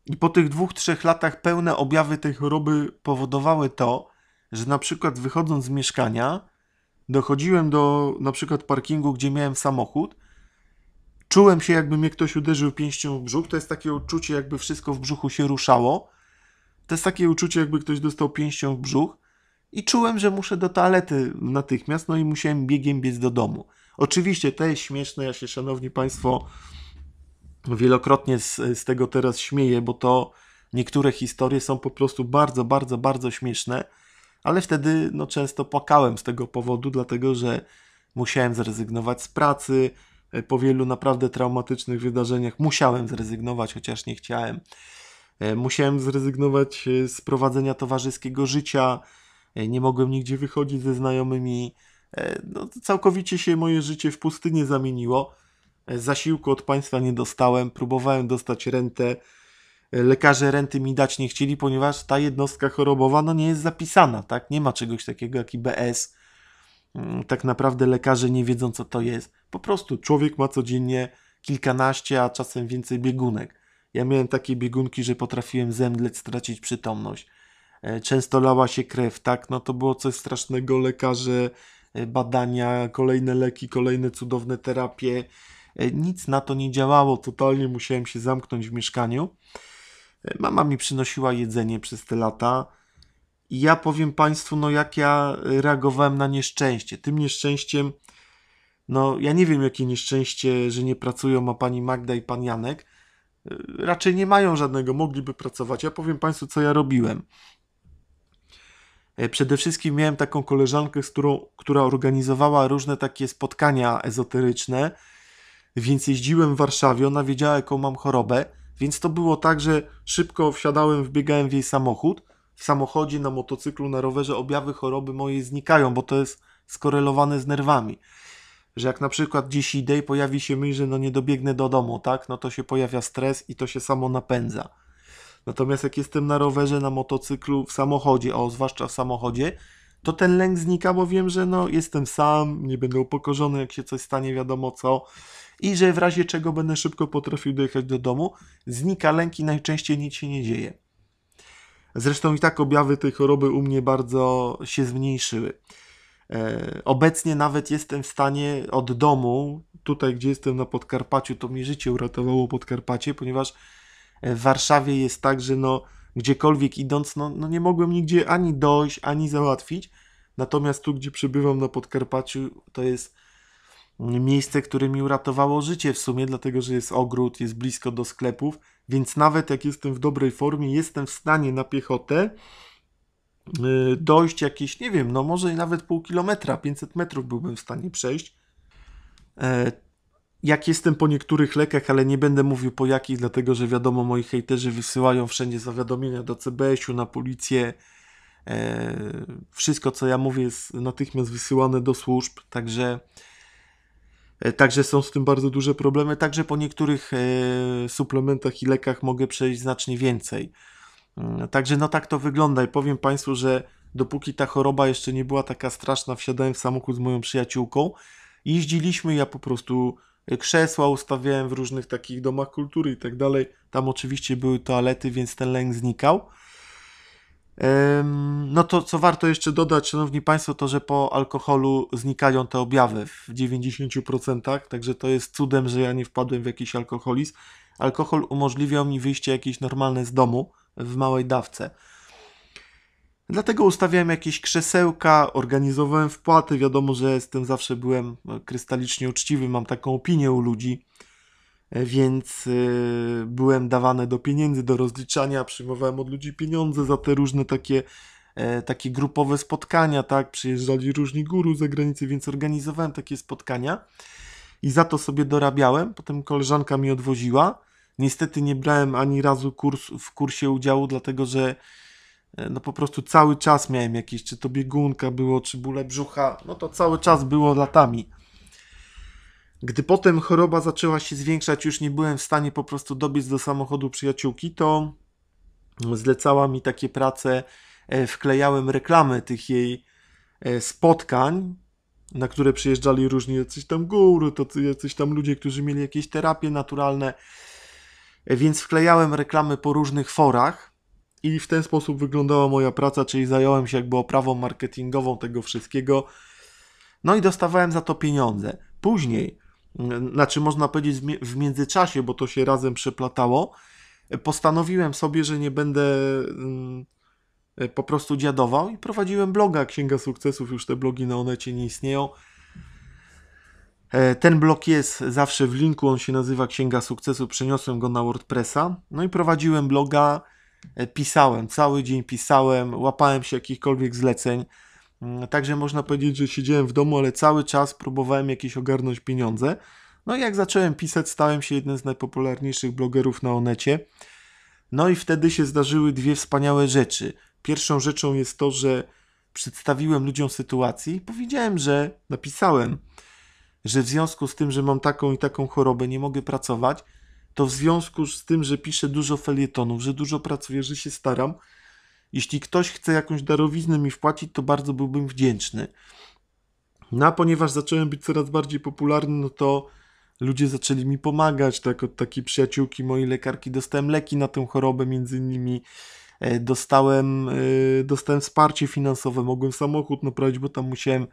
I po tych dwóch, trzech latach pełne objawy tej choroby powodowały to, że na przykład wychodząc z mieszkania, dochodziłem do na przykład parkingu, gdzie miałem samochód Czułem się, jakby mnie ktoś uderzył pięścią w brzuch. To jest takie uczucie, jakby wszystko w brzuchu się ruszało. To jest takie uczucie, jakby ktoś dostał pięścią w brzuch. I czułem, że muszę do toalety natychmiast, no i musiałem biegiem biec do domu. Oczywiście to jest śmieszne, ja się, szanowni państwo, wielokrotnie z, z tego teraz śmieję, bo to niektóre historie są po prostu bardzo, bardzo, bardzo śmieszne, ale wtedy no, często płakałem z tego powodu, dlatego że musiałem zrezygnować z pracy, E, po wielu naprawdę traumatycznych wydarzeniach musiałem zrezygnować, chociaż nie chciałem. E, musiałem zrezygnować e, z prowadzenia towarzyskiego życia, nie mogłem nigdzie wychodzić ze znajomymi. No, całkowicie się moje życie w pustynię zamieniło. Zasiłku od państwa nie dostałem, próbowałem dostać rentę. Lekarze renty mi dać nie chcieli, ponieważ ta jednostka chorobowa no, nie jest zapisana, tak? Nie ma czegoś takiego jak IBS Mm, tak naprawdę lekarze nie wiedzą, co to jest. Po prostu człowiek ma codziennie kilkanaście, a czasem więcej biegunek. Ja miałem takie biegunki, że potrafiłem zemdleć, stracić przytomność. E, Często lała się krew, tak? No to było coś strasznego. Lekarze, e, badania, kolejne leki, kolejne cudowne terapie. E, nic na to nie działało, totalnie musiałem się zamknąć w mieszkaniu. Mama mi przynosiła jedzenie przez te lata i ja powiem Państwu, no jak ja y, reagowałem na nieszczęście. Tym nieszczęściem, no ja nie wiem jakie nieszczęście, że nie pracują, ma Pani Magda i Pan Janek. Y, raczej nie mają żadnego, mogliby pracować. Ja powiem Państwu, co ja robiłem. E, przede wszystkim miałem taką koleżankę, z którą, która organizowała różne takie spotkania ezoteryczne, więc jeździłem w Warszawie, ona wiedziała, jaką mam chorobę, więc to było tak, że szybko wsiadałem, wbiegałem w jej samochód, w samochodzie, na motocyklu, na rowerze objawy choroby mojej znikają, bo to jest skorelowane z nerwami. Że jak na przykład dziś idę i pojawi się myśl, że no nie dobiegnę do domu, tak? No to się pojawia stres i to się samo napędza. Natomiast jak jestem na rowerze, na motocyklu, w samochodzie, o zwłaszcza w samochodzie, to ten lęk znika, bo wiem, że no jestem sam, nie będę upokorzony, jak się coś stanie, wiadomo co. I że w razie czego będę szybko potrafił dojechać do domu, znika lęk i najczęściej nic się nie dzieje. Zresztą i tak objawy tej choroby u mnie bardzo się zmniejszyły. E, obecnie nawet jestem w stanie od domu, tutaj gdzie jestem na Podkarpaciu, to mi życie uratowało Podkarpacie, ponieważ e, w Warszawie jest tak, że no, gdziekolwiek idąc, no, no nie mogłem nigdzie ani dojść, ani załatwić. Natomiast tu, gdzie przebywam na Podkarpaciu, to jest miejsce, które mi uratowało życie w sumie, dlatego że jest ogród, jest blisko do sklepów, więc nawet jak jestem w dobrej formie, jestem w stanie na piechotę y, dojść jakieś, nie wiem, no może nawet pół kilometra, 500 metrów byłbym w stanie przejść. E, jak jestem po niektórych lekach, ale nie będę mówił po jakich, dlatego że wiadomo, moi hejterzy wysyłają wszędzie zawiadomienia do CBS-u, na policję. E, wszystko, co ja mówię, jest natychmiast wysyłane do służb, także E, także są z tym bardzo duże problemy. Także po niektórych e, suplementach i lekach mogę przejść znacznie więcej. Mm, także no tak to wygląda i powiem Państwu, że dopóki ta choroba jeszcze nie była taka straszna, wsiadałem w samochód z moją przyjaciółką, jeździliśmy, ja po prostu e, krzesła ustawiałem w różnych takich domach kultury i tak dalej. Tam oczywiście były toalety, więc ten lęk znikał. No to co warto jeszcze dodać, Szanowni Państwo, to że po alkoholu znikają te objawy w 90%, także to jest cudem, że ja nie wpadłem w jakiś alkoholizm. Alkohol umożliwiał mi wyjście jakieś normalne z domu w małej dawce. Dlatego ustawiałem jakieś krzesełka, organizowałem wpłaty. Wiadomo, że z tym zawsze byłem e, krystalicznie uczciwy, mam taką opinię u ludzi więc y, byłem dawany do pieniędzy, do rozliczania, przyjmowałem od ludzi pieniądze za te różne takie e, takie grupowe spotkania, tak? Przyjeżdżali różni guru za granicę, więc organizowałem takie spotkania i za to sobie dorabiałem. Potem koleżanka mi odwoziła. Niestety nie brałem ani razu kurs, w kursie udziału, dlatego że e, no po prostu cały czas miałem jakieś, czy to biegunka było, czy bóle brzucha, no to cały czas było latami. Gdy potem choroba zaczęła się zwiększać, już nie byłem w stanie po prostu dobiec do samochodu przyjaciółki, to zlecała mi takie prace, e, wklejałem reklamy tych jej e, spotkań, na które przyjeżdżali różni jacyś tam góry, to jacyś tam ludzie, którzy mieli jakieś terapie naturalne. E, więc wklejałem reklamy po różnych forach i w ten sposób wyglądała moja praca, czyli zająłem się jakby oprawą marketingową tego wszystkiego. No i dostawałem za to pieniądze. Później znaczy można powiedzieć w międzyczasie, bo to się razem przeplatało, postanowiłem sobie, że nie będę mm, po prostu dziadował i prowadziłem bloga Księga Sukcesów, już te blogi na Onecie nie istnieją. E, ten blog jest zawsze w linku, on się nazywa Księga Sukcesu, przeniosłem go na WordPressa. No i prowadziłem bloga, e, pisałem, cały dzień pisałem, łapałem się jakichkolwiek zleceń. Mm, także można powiedzieć, że siedziałem w domu, ale cały czas próbowałem jakieś ogarnąć pieniądze. No i jak zacząłem pisać, stałem się jednym z najpopularniejszych blogerów na Onecie. No i wtedy się zdarzyły dwie wspaniałe rzeczy. Pierwszą rzeczą jest to, że przedstawiłem ludziom sytuację i powiedziałem, że napisałem, że w związku z tym, że mam taką i taką chorobę, nie mogę pracować, to w związku z tym, że piszę dużo felietonów, że dużo pracuję, że się staram, jeśli ktoś chce jakąś darowiznę mi wpłacić, to bardzo byłbym wdzięczny. No a ponieważ zacząłem być coraz bardziej popularny, no to ludzie zaczęli mi pomagać, tak od takiej przyjaciółki mojej lekarki dostałem leki na tę chorobę między innymi e, dostałem, e, dostałem wsparcie finansowe, mogłem samochód naprawić, bo tam musiałem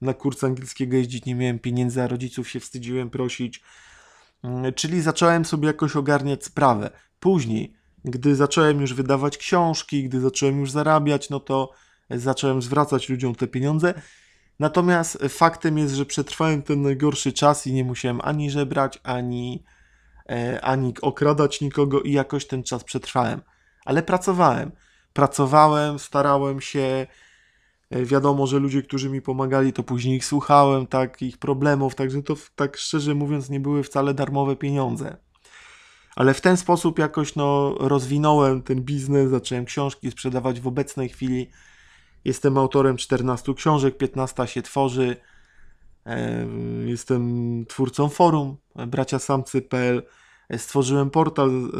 na kurs angielskiego jeździć, nie miałem pieniędzy, a rodziców się wstydziłem prosić. Mm, czyli zacząłem sobie jakoś ogarniać sprawę. Później gdy zacząłem już wydawać książki, gdy zacząłem już zarabiać, no to zacząłem zwracać ludziom te pieniądze. Natomiast faktem jest, że przetrwałem ten najgorszy czas i nie musiałem ani żebrać, ani, e, ani okradać nikogo i jakoś ten czas przetrwałem. Ale pracowałem. Pracowałem, starałem się. E, wiadomo, że ludzie, którzy mi pomagali, to później ich słuchałem, tak, ich problemów, także to tak szczerze mówiąc nie były wcale darmowe pieniądze. Ale w ten sposób jakoś no, rozwinąłem ten biznes, zacząłem książki sprzedawać w obecnej chwili. Jestem autorem 14 książek, 15 się tworzy. Jestem twórcą forum braciasamcy.pl. E, stworzyłem portal e,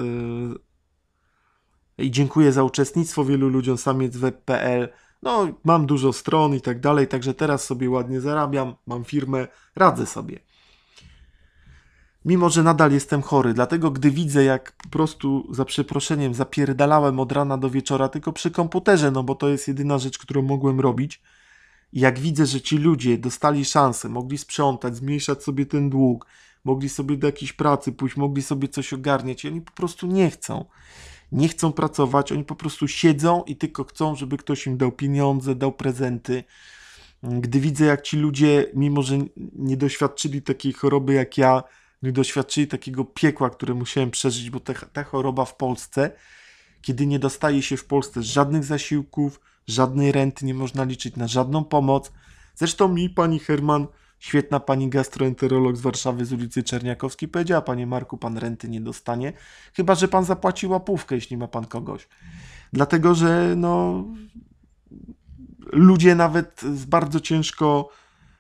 i dziękuję za uczestnictwo wielu ludziom samiecweb.pl. No, mam dużo stron i tak dalej, także teraz sobie ładnie zarabiam, mam firmę, radzę sobie mimo że nadal jestem chory. Dlatego, gdy widzę, jak po prostu za przeproszeniem zapierdalałem od rana do wieczora, tylko przy komputerze, no bo to jest jedyna rzecz, którą mogłem robić. I jak widzę, że ci ludzie dostali szansę, mogli sprzątać, zmniejszać sobie ten dług, mogli sobie do jakiejś pracy pójść, mogli sobie coś ogarniać, i oni po prostu nie chcą. Nie chcą pracować, oni po prostu siedzą i tylko chcą, żeby ktoś im dał pieniądze, dał prezenty. Gdy widzę, jak ci ludzie, mimo że nie doświadczyli takiej choroby jak ja, nie doświadczyli takiego piekła, które musiałem przeżyć, bo ta, ta choroba w Polsce, kiedy nie dostaje się w Polsce żadnych zasiłków, żadnej renty, nie można liczyć na żadną pomoc. Zresztą mi pani Herman, świetna pani gastroenterolog z Warszawy z ulicy Czerniakowskiej, powiedziała: Panie Marku, pan renty nie dostanie, chyba że pan zapłaci łapówkę, jeśli ma pan kogoś. Dlatego, że no, ludzie nawet bardzo ciężko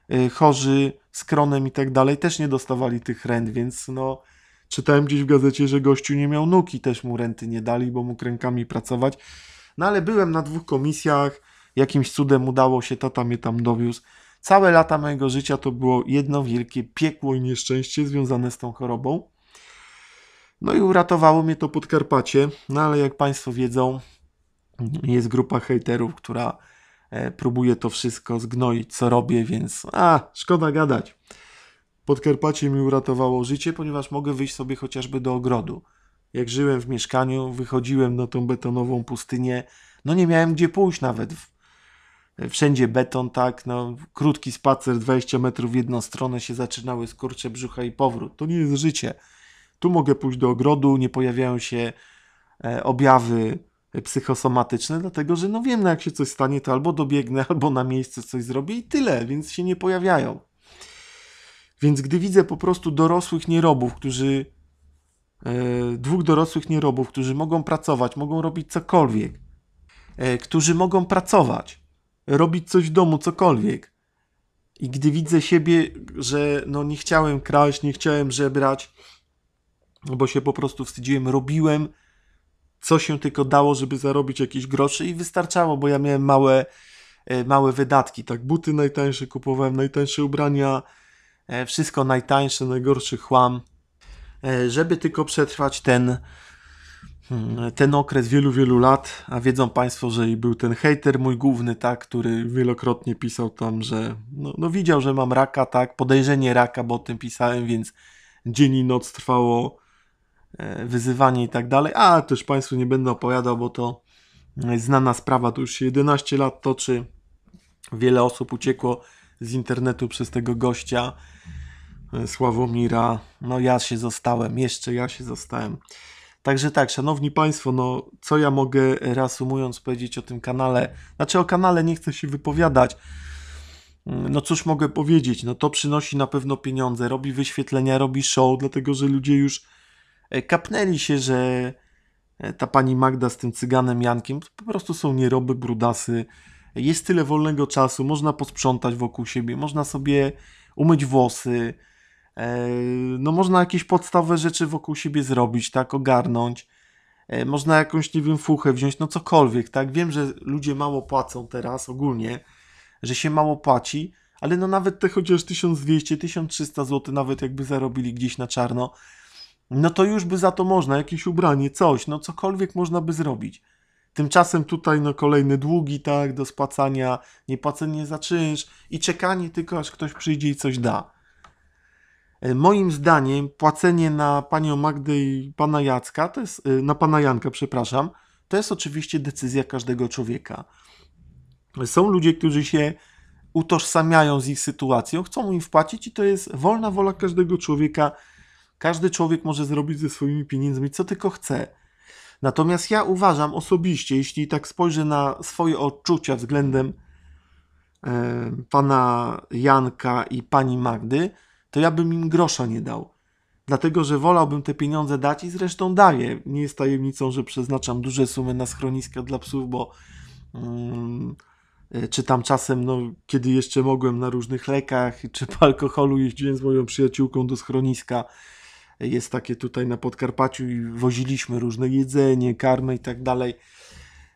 e, chorzy z Kronem i tak dalej, też nie dostawali tych rent, więc no czytałem gdzieś w gazecie, że gościu nie miał nuki, też mu renty nie dali, bo mu krękami pracować. No ale byłem na dwóch komisjach, jakimś cudem udało się, tata mnie tam dowiózł. Całe lata mojego życia to było jedno wielkie piekło i nieszczęście związane z tą chorobą. No i uratowało mnie to Podkarpacie, no ale jak Państwo wiedzą, jest grupa hejterów, która E, próbuję to wszystko zgnoić, co robię, więc a, szkoda gadać. Podkarpacie mi uratowało życie, ponieważ mogę wyjść sobie chociażby do ogrodu. Jak żyłem w mieszkaniu, wychodziłem na tą betonową pustynię, no nie miałem gdzie pójść nawet. E, wszędzie beton, tak, no krótki spacer, 20 metrów w jedną stronę się zaczynały skurcze brzucha i powrót. To nie jest życie. Tu mogę pójść do ogrodu, nie pojawiają się e, objawy psychosomatyczne, dlatego że no wiem, no jak się coś stanie, to albo dobiegnę, albo na miejsce coś zrobię i tyle, więc się nie pojawiają. Więc gdy widzę po prostu dorosłych nierobów, którzy e, dwóch dorosłych nierobów, którzy mogą pracować, mogą robić cokolwiek, e, którzy mogą pracować, robić coś w domu, cokolwiek. I gdy widzę siebie, że no nie chciałem kraść, nie chciałem żebrać, bo się po prostu wstydziłem, robiłem, co się tylko dało, żeby zarobić jakieś grosze i wystarczało, bo ja miałem małe, e, małe wydatki, tak, buty najtańsze kupowałem, najtańsze ubrania, e, wszystko najtańsze, najgorszy chłam, e, żeby tylko przetrwać ten, hmm, ten okres wielu, wielu lat, a wiedzą Państwo, że i był ten hater mój główny, tak, który wielokrotnie pisał tam, że no, no widział, że mam raka, tak, podejrzenie raka, bo o tym pisałem, więc dzień i noc trwało E, wyzywanie i tak dalej, a też Państwu nie będę opowiadał, bo to e, znana sprawa, to już się 11 lat toczy, wiele osób uciekło z internetu przez tego gościa, e, Sławomira, no ja się zostałem, jeszcze ja się zostałem. Także tak, szanowni Państwo, no co ja mogę reasumując powiedzieć o tym kanale? Znaczy o kanale nie chcę się wypowiadać. Mm, no cóż mogę powiedzieć? No to przynosi na pewno pieniądze, robi wyświetlenia, robi show, dlatego że ludzie już E, kapnęli się, że e, ta pani Magda z tym cyganem Jankiem po prostu są nieroby, brudasy. Jest tyle wolnego czasu, można posprzątać wokół siebie, można sobie umyć włosy, e, no można jakieś podstawowe rzeczy wokół siebie zrobić, tak, ogarnąć. Można jakąś, nie wiem, fuchę wziąć, no cokolwiek, tak. Wiem, że ludzie mało płacą teraz ogólnie, że się mało płaci, ale no nawet te chociaż 1200, 1300 zł nawet jakby zarobili gdzieś na czarno, no to już by za to można, jakieś ubranie, coś, no cokolwiek można by zrobić. Tymczasem tutaj no kolejne długi, tak, do spłacania, niepłacenie za czynsz i czekanie tylko, aż ktoś przyjdzie i coś da. E, moim zdaniem płacenie na panią Magdę i pana Jacka, to jest, e, na pana Janka, przepraszam, to jest oczywiście decyzja każdego człowieka. Są ludzie, którzy się utożsamiają z ich sytuacją, chcą im wpłacić i to jest wolna wola każdego człowieka, każdy człowiek może zrobić ze swoimi pieniędzmi co tylko chce. Natomiast ja uważam osobiście, jeśli tak spojrzę na swoje odczucia względem e, pana Janka i pani Magdy, to ja bym im grosza nie dał. Dlatego, że wolałbym te pieniądze dać i zresztą daję. Nie jest tajemnicą, że przeznaczam duże sumy na schroniska dla psów, bo mm, e, czy tam czasem, no, kiedy jeszcze mogłem na różnych lekach, czy po alkoholu jeździłem z moją przyjaciółką do schroniska jest takie tutaj na Podkarpaciu i woziliśmy różne jedzenie, karmy i tak dalej.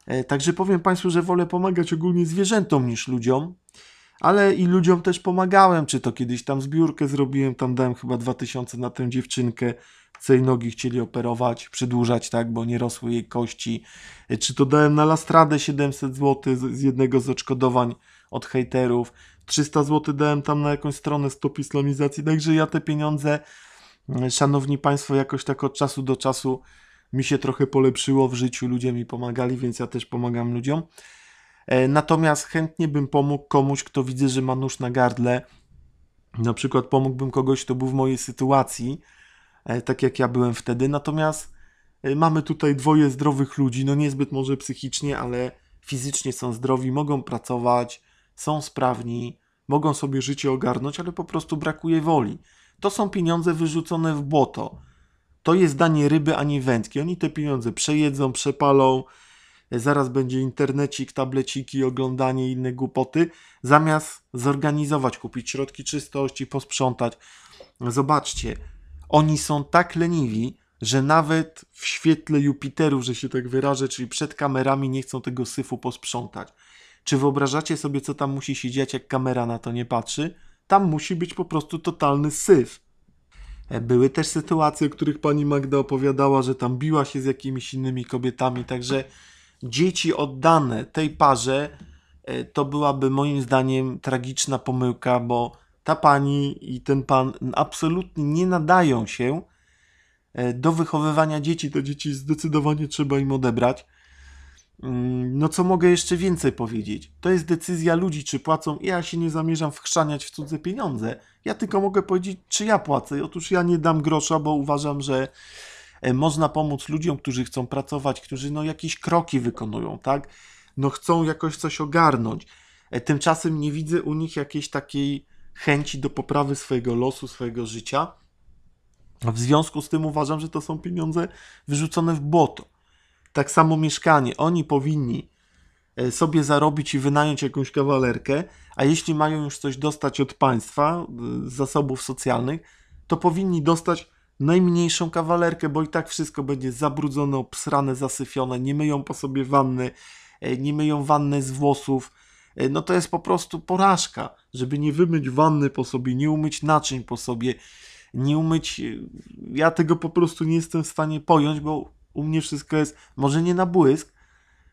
E, także powiem Państwu, że wolę pomagać ogólnie zwierzętom niż ludziom, ale i ludziom też pomagałem, czy to kiedyś tam zbiórkę zrobiłem, tam dałem chyba 2000 na tę dziewczynkę, co jej nogi chcieli operować, przedłużać, tak, bo nie rosły jej kości, e, czy to dałem na Lastradę 700 zł z jednego z odszkodowań od hejterów, 300 zł dałem tam na jakąś stronę stop islamizacji, także ja te pieniądze szanowni Państwo, jakoś tak od czasu do czasu mi się trochę polepszyło w życiu, ludzie mi pomagali, więc ja też pomagam ludziom. E, natomiast chętnie bym pomógł komuś, kto widzę, że ma nóż na gardle. Na przykład pomógłbym kogoś, kto był w mojej sytuacji, e, tak jak ja byłem wtedy. Natomiast e, mamy tutaj dwoje zdrowych ludzi, no niezbyt może psychicznie, ale fizycznie są zdrowi, mogą pracować, są sprawni, mogą sobie życie ogarnąć, ale po prostu brakuje woli. To są pieniądze wyrzucone w błoto. To jest danie ryby, a nie wędki. Oni te pieniądze przejedzą, przepalą, zaraz będzie internecik, tableciki, oglądanie i inne głupoty, zamiast zorganizować, kupić środki czystości, posprzątać. Zobaczcie, oni są tak leniwi, że nawet w świetle Jupiterów, że się tak wyrażę, czyli przed kamerami nie chcą tego syfu posprzątać. Czy wyobrażacie sobie, co tam musi się dziać, jak kamera na to nie patrzy? Tam musi być po prostu totalny syf. E, były też sytuacje, o których pani Magda opowiadała, że tam biła się z jakimiś innymi kobietami, także dzieci oddane tej parze e, to byłaby moim zdaniem tragiczna pomyłka, bo ta pani i ten pan absolutnie nie nadają się e, do wychowywania dzieci. Te dzieci zdecydowanie trzeba im odebrać. Mm, no co mogę jeszcze więcej powiedzieć? To jest decyzja ludzi, czy płacą. Ja się nie zamierzam wchrzaniać w cudze pieniądze. Ja tylko mogę powiedzieć, czy ja płacę. Otóż ja nie dam grosza, bo uważam, że e, można pomóc ludziom, którzy chcą pracować, którzy no jakieś kroki wykonują, tak? No chcą jakoś coś ogarnąć. E, tymczasem nie widzę u nich jakiejś takiej chęci do poprawy swojego losu, swojego życia. W związku z tym uważam, że to są pieniądze wyrzucone w błoto tak samo mieszkanie. Oni powinni e, sobie zarobić i wynająć jakąś kawalerkę, a jeśli mają już coś dostać od państwa e, z zasobów socjalnych, to powinni dostać najmniejszą kawalerkę, bo i tak wszystko będzie zabrudzone, obsrane, zasyfione, nie myją po sobie wanny, e, nie myją wanny z włosów. No to jest po prostu porażka, żeby nie wymyć wanny po sobie, nie umyć naczyń po sobie, nie umyć. Ja tego po prostu nie jestem w stanie pojąć, bo u mnie wszystko jest może nie na błysk,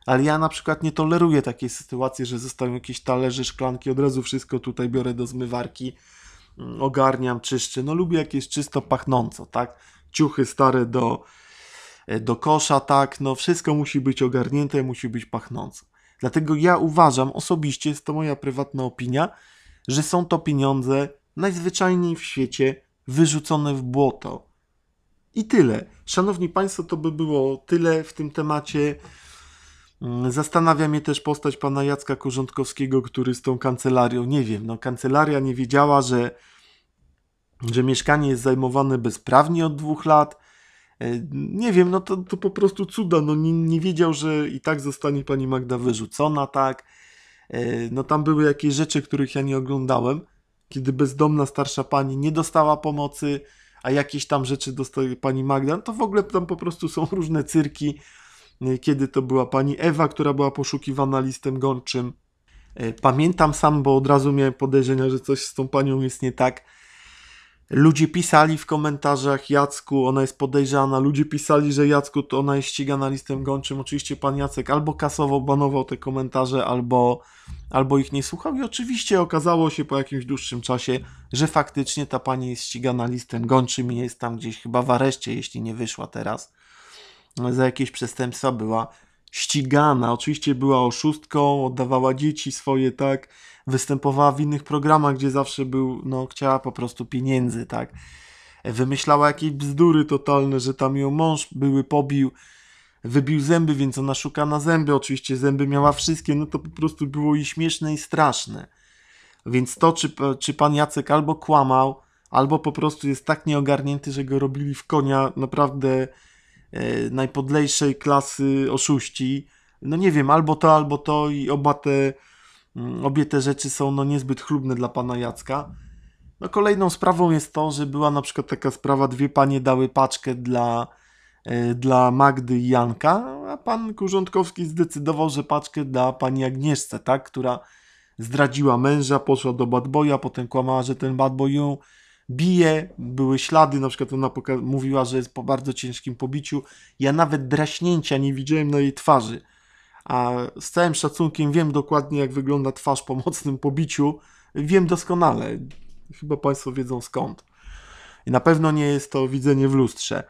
ale ja na przykład nie toleruję takiej sytuacji, że zostają jakieś talerze, szklanki, od razu wszystko tutaj biorę do zmywarki, mm, ogarniam, czyszczę. No lubię jakieś czysto pachnąco, tak? Ciuchy stare do, e, do kosza, tak? No wszystko musi być ogarnięte, musi być pachnąco. Dlatego ja uważam osobiście, jest to moja prywatna opinia, że są to pieniądze najzwyczajniej w świecie wyrzucone w błoto. I tyle. Szanowni Państwo, to by było tyle w tym temacie. Mm, zastanawia mnie też postać pana Jacka Korządkowskiego, który z tą kancelarią, nie wiem, no kancelaria nie wiedziała, że, że mieszkanie jest zajmowane bezprawnie od dwóch lat. E, nie wiem, no to, to po prostu cuda, no nie, nie wiedział, że i tak zostanie pani Magda wyrzucona, tak. E, no tam były jakieś rzeczy, których ja nie oglądałem, kiedy bezdomna starsza pani nie dostała pomocy, a jakieś tam rzeczy dostaje pani Magda, no to w ogóle tam po prostu są różne cyrki, e, kiedy to była pani Ewa, która była poszukiwana listem gończym. E, pamiętam sam, bo od razu miałem podejrzenia, że coś z tą panią jest nie tak. Ludzie pisali w komentarzach Jacku, ona jest podejrzana. Ludzie pisali, że Jacku to ona jest ścigana listem gończym. Oczywiście pan Jacek albo kasowo banował te komentarze, albo, albo ich nie słuchał. I oczywiście okazało się po jakimś dłuższym czasie, że faktycznie ta pani jest ścigana listem gończym i jest tam gdzieś chyba w areszcie, jeśli nie wyszła teraz. Za jakieś przestępstwa była ścigana. Oczywiście była oszustką, oddawała dzieci swoje, tak występowała w innych programach, gdzie zawsze był, no chciała po prostu pieniędzy, tak. Wymyślała jakieś bzdury totalne, że tam ją mąż były pobił, wybił zęby, więc ona szuka na zęby, oczywiście zęby miała wszystkie, no to po prostu było i śmieszne i straszne. Więc to, czy, czy pan Jacek albo kłamał, albo po prostu jest tak nieogarnięty, że go robili w konia naprawdę e, najpodlejszej klasy oszuści. No nie wiem, albo to, albo to i oba te Mm, obie te rzeczy są no, niezbyt chlubne dla pana Jacka. No, kolejną sprawą jest to, że była na przykład taka sprawa, dwie panie dały paczkę dla, e, dla Magdy i Janka, a pan Kurządkowski zdecydował, że paczkę da pani Agnieszce, tak, która zdradziła męża, poszła do bad boya, potem kłamała, że ten bad boy ją bije, były ślady, na przykład ona mówiła, że jest po bardzo ciężkim pobiciu. Ja nawet draśnięcia nie widziałem na jej twarzy. A z całym szacunkiem wiem dokładnie, jak wygląda twarz po mocnym pobiciu. Wiem doskonale. Chyba Państwo wiedzą skąd. I na pewno nie jest to widzenie w lustrze.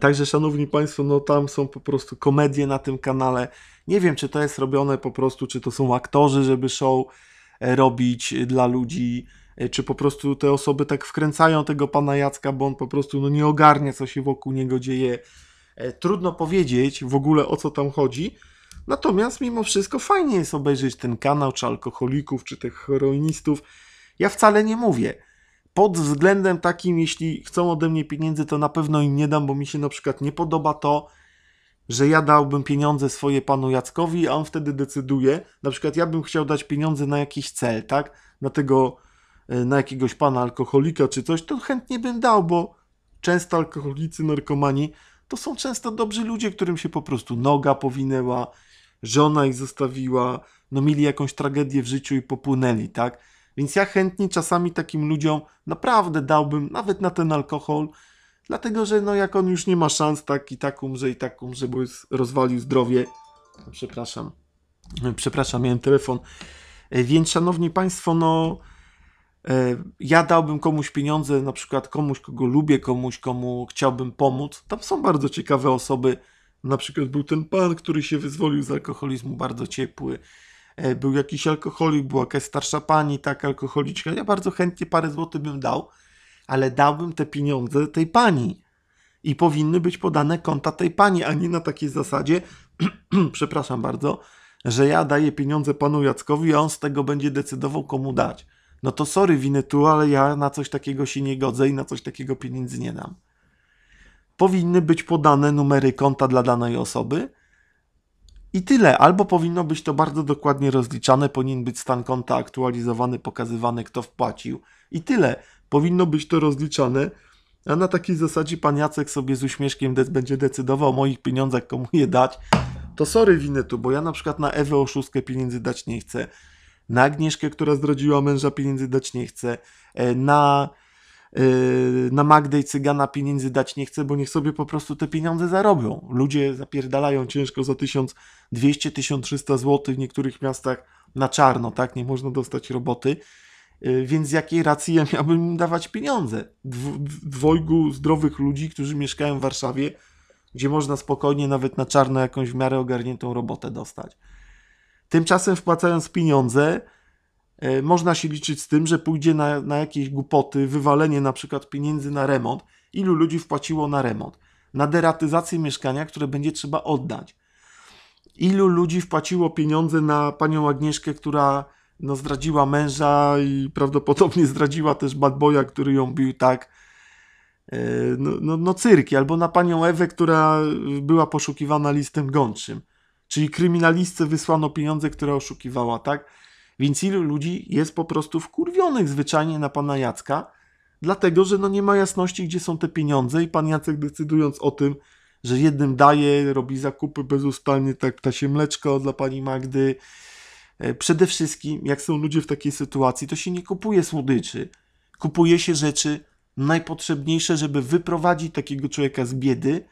Także, szanowni Państwo, no tam są po prostu komedie na tym kanale. Nie wiem, czy to jest robione po prostu, czy to są aktorzy, żeby show e, robić e, dla ludzi, e, czy po prostu te osoby tak wkręcają tego pana Jacka, bo on po prostu no, nie ogarnia, co się wokół niego dzieje E, trudno powiedzieć w ogóle o co tam chodzi. Natomiast mimo wszystko fajnie jest obejrzeć ten kanał, czy alkoholików, czy tych heroinistów. Ja wcale nie mówię. Pod względem takim, jeśli chcą ode mnie pieniędzy, to na pewno im nie dam, bo mi się na przykład nie podoba to, że ja dałbym pieniądze swoje panu Jackowi, a on wtedy decyduje. Na przykład ja bym chciał dać pieniądze na jakiś cel, tak? Na tego, e, na jakiegoś pana alkoholika czy coś, to chętnie bym dał, bo często alkoholicy, narkomani to są często dobrzy ludzie, którym się po prostu noga powinęła, żona ich zostawiła, no mieli jakąś tragedię w życiu i popłynęli, tak? Więc ja chętnie czasami takim ludziom naprawdę dałbym nawet na ten alkohol, dlatego że no jak on już nie ma szans, tak i tak umrze, i tak umrze, bo jest, rozwalił zdrowie. Przepraszam, przepraszam, miałem telefon. E, więc szanowni państwo, no E, ja dałbym komuś pieniądze, na przykład komuś, kogo lubię, komuś, komu chciałbym pomóc. Tam są bardzo ciekawe osoby. Na przykład był ten pan, który się wyzwolił z alkoholizmu, bardzo ciepły. E, był jakiś alkoholik, była jakaś starsza pani, tak, alkoholiczka. Ja bardzo chętnie parę złotych bym dał, ale dałbym te pieniądze tej pani. I powinny być podane konta tej pani, a nie na takiej zasadzie, przepraszam bardzo, że ja daję pieniądze panu Jackowi, a on z tego będzie decydował, komu dać no to sorry Winetu, ale ja na coś takiego się nie godzę i na coś takiego pieniędzy nie dam. Powinny być podane numery konta dla danej osoby i tyle. Albo powinno być to bardzo dokładnie rozliczane, powinien być stan konta aktualizowany, pokazywany, kto wpłacił i tyle. Powinno być to rozliczane, a na takiej zasadzie pan Jacek sobie z uśmieszkiem de będzie decydował o moich pieniądzach, komu je dać. To sorry Winetu, bo ja na przykład na Ewę oszustkę pieniędzy dać nie chcę na Agnieszkę, która zdradziła męża, pieniędzy dać nie chce, e, na, e, na Magdę i Cygana pieniędzy dać nie chce, bo niech sobie po prostu te pieniądze zarobią. Ludzie zapierdalają ciężko za 1200-1300 zł w niektórych miastach na czarno, tak? Nie można dostać roboty. E, więc z jakiej racji ja miałbym im dawać pieniądze? Dwojgu zdrowych ludzi, którzy mieszkają w Warszawie, gdzie można spokojnie nawet na czarno jakąś w miarę ogarniętą robotę dostać. Tymczasem wpłacając pieniądze, e, można się liczyć z tym, że pójdzie na, na jakieś głupoty, wywalenie na przykład pieniędzy na remont. Ilu ludzi wpłaciło na remont? Na deratyzację mieszkania, które będzie trzeba oddać. Ilu ludzi wpłaciło pieniądze na panią Agnieszkę, która no, zdradziła męża i prawdopodobnie zdradziła też bad boya, który ją bił tak. E, no, no, no cyrki, albo na panią Ewę, która była poszukiwana listem gończym. Czyli kryminalistce wysłano pieniądze, które oszukiwała, tak? Więc ilu ludzi jest po prostu wkurwionych zwyczajnie na pana Jacka, dlatego że no nie ma jasności, gdzie są te pieniądze i pan Jacek decydując o tym, że jednym daje, robi zakupy bezustannie, tak się mleczko dla pani Magdy. E, przede wszystkim, jak są ludzie w takiej sytuacji, to się nie kupuje słodyczy. Kupuje się rzeczy najpotrzebniejsze, żeby wyprowadzić takiego człowieka z biedy,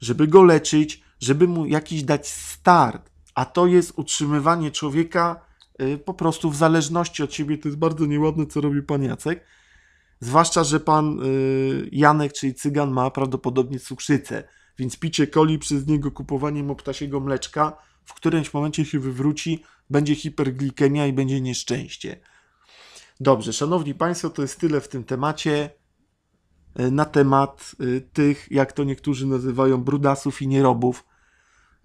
żeby go leczyć, żeby mu jakiś dać start, a to jest utrzymywanie człowieka y, po prostu w zależności od siebie. To jest bardzo nieładne, co robi pan Jacek. Zwłaszcza, że pan y, Janek, czyli cygan, ma prawdopodobnie cukrzycę, więc picie coli przez niego kupowanie moptasiego mleczka w którymś momencie się wywróci, będzie hiperglikemia i będzie nieszczęście. Dobrze, szanowni państwo, to jest tyle w tym temacie. Y, na temat tych, jak to niektórzy nazywają, brudasów i nierobów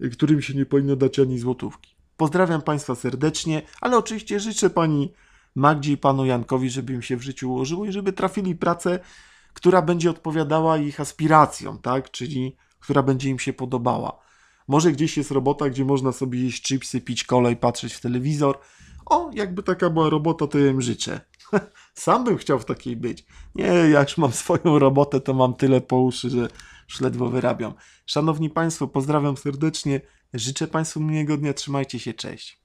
którym się nie powinno dać ani złotówki. Pozdrawiam Państwa serdecznie, ale oczywiście życzę Pani Magdzie i Panu Jankowi, żeby im się w życiu ułożyło i żeby trafili pracę, która będzie odpowiadała ich aspiracjom, tak? czyli która będzie im się podobała. Może gdzieś jest robota, gdzie można sobie jeść chipsy, pić kolej, patrzeć w telewizor. O, jakby taka była robota, to im życzę. Sam bym chciał w takiej być. Nie, jak już mam swoją robotę, to mam tyle po uszy, że już ledwo wyrabiam. Szanowni Państwo, pozdrawiam serdecznie, życzę Państwu miłego dnia, trzymajcie się, cześć.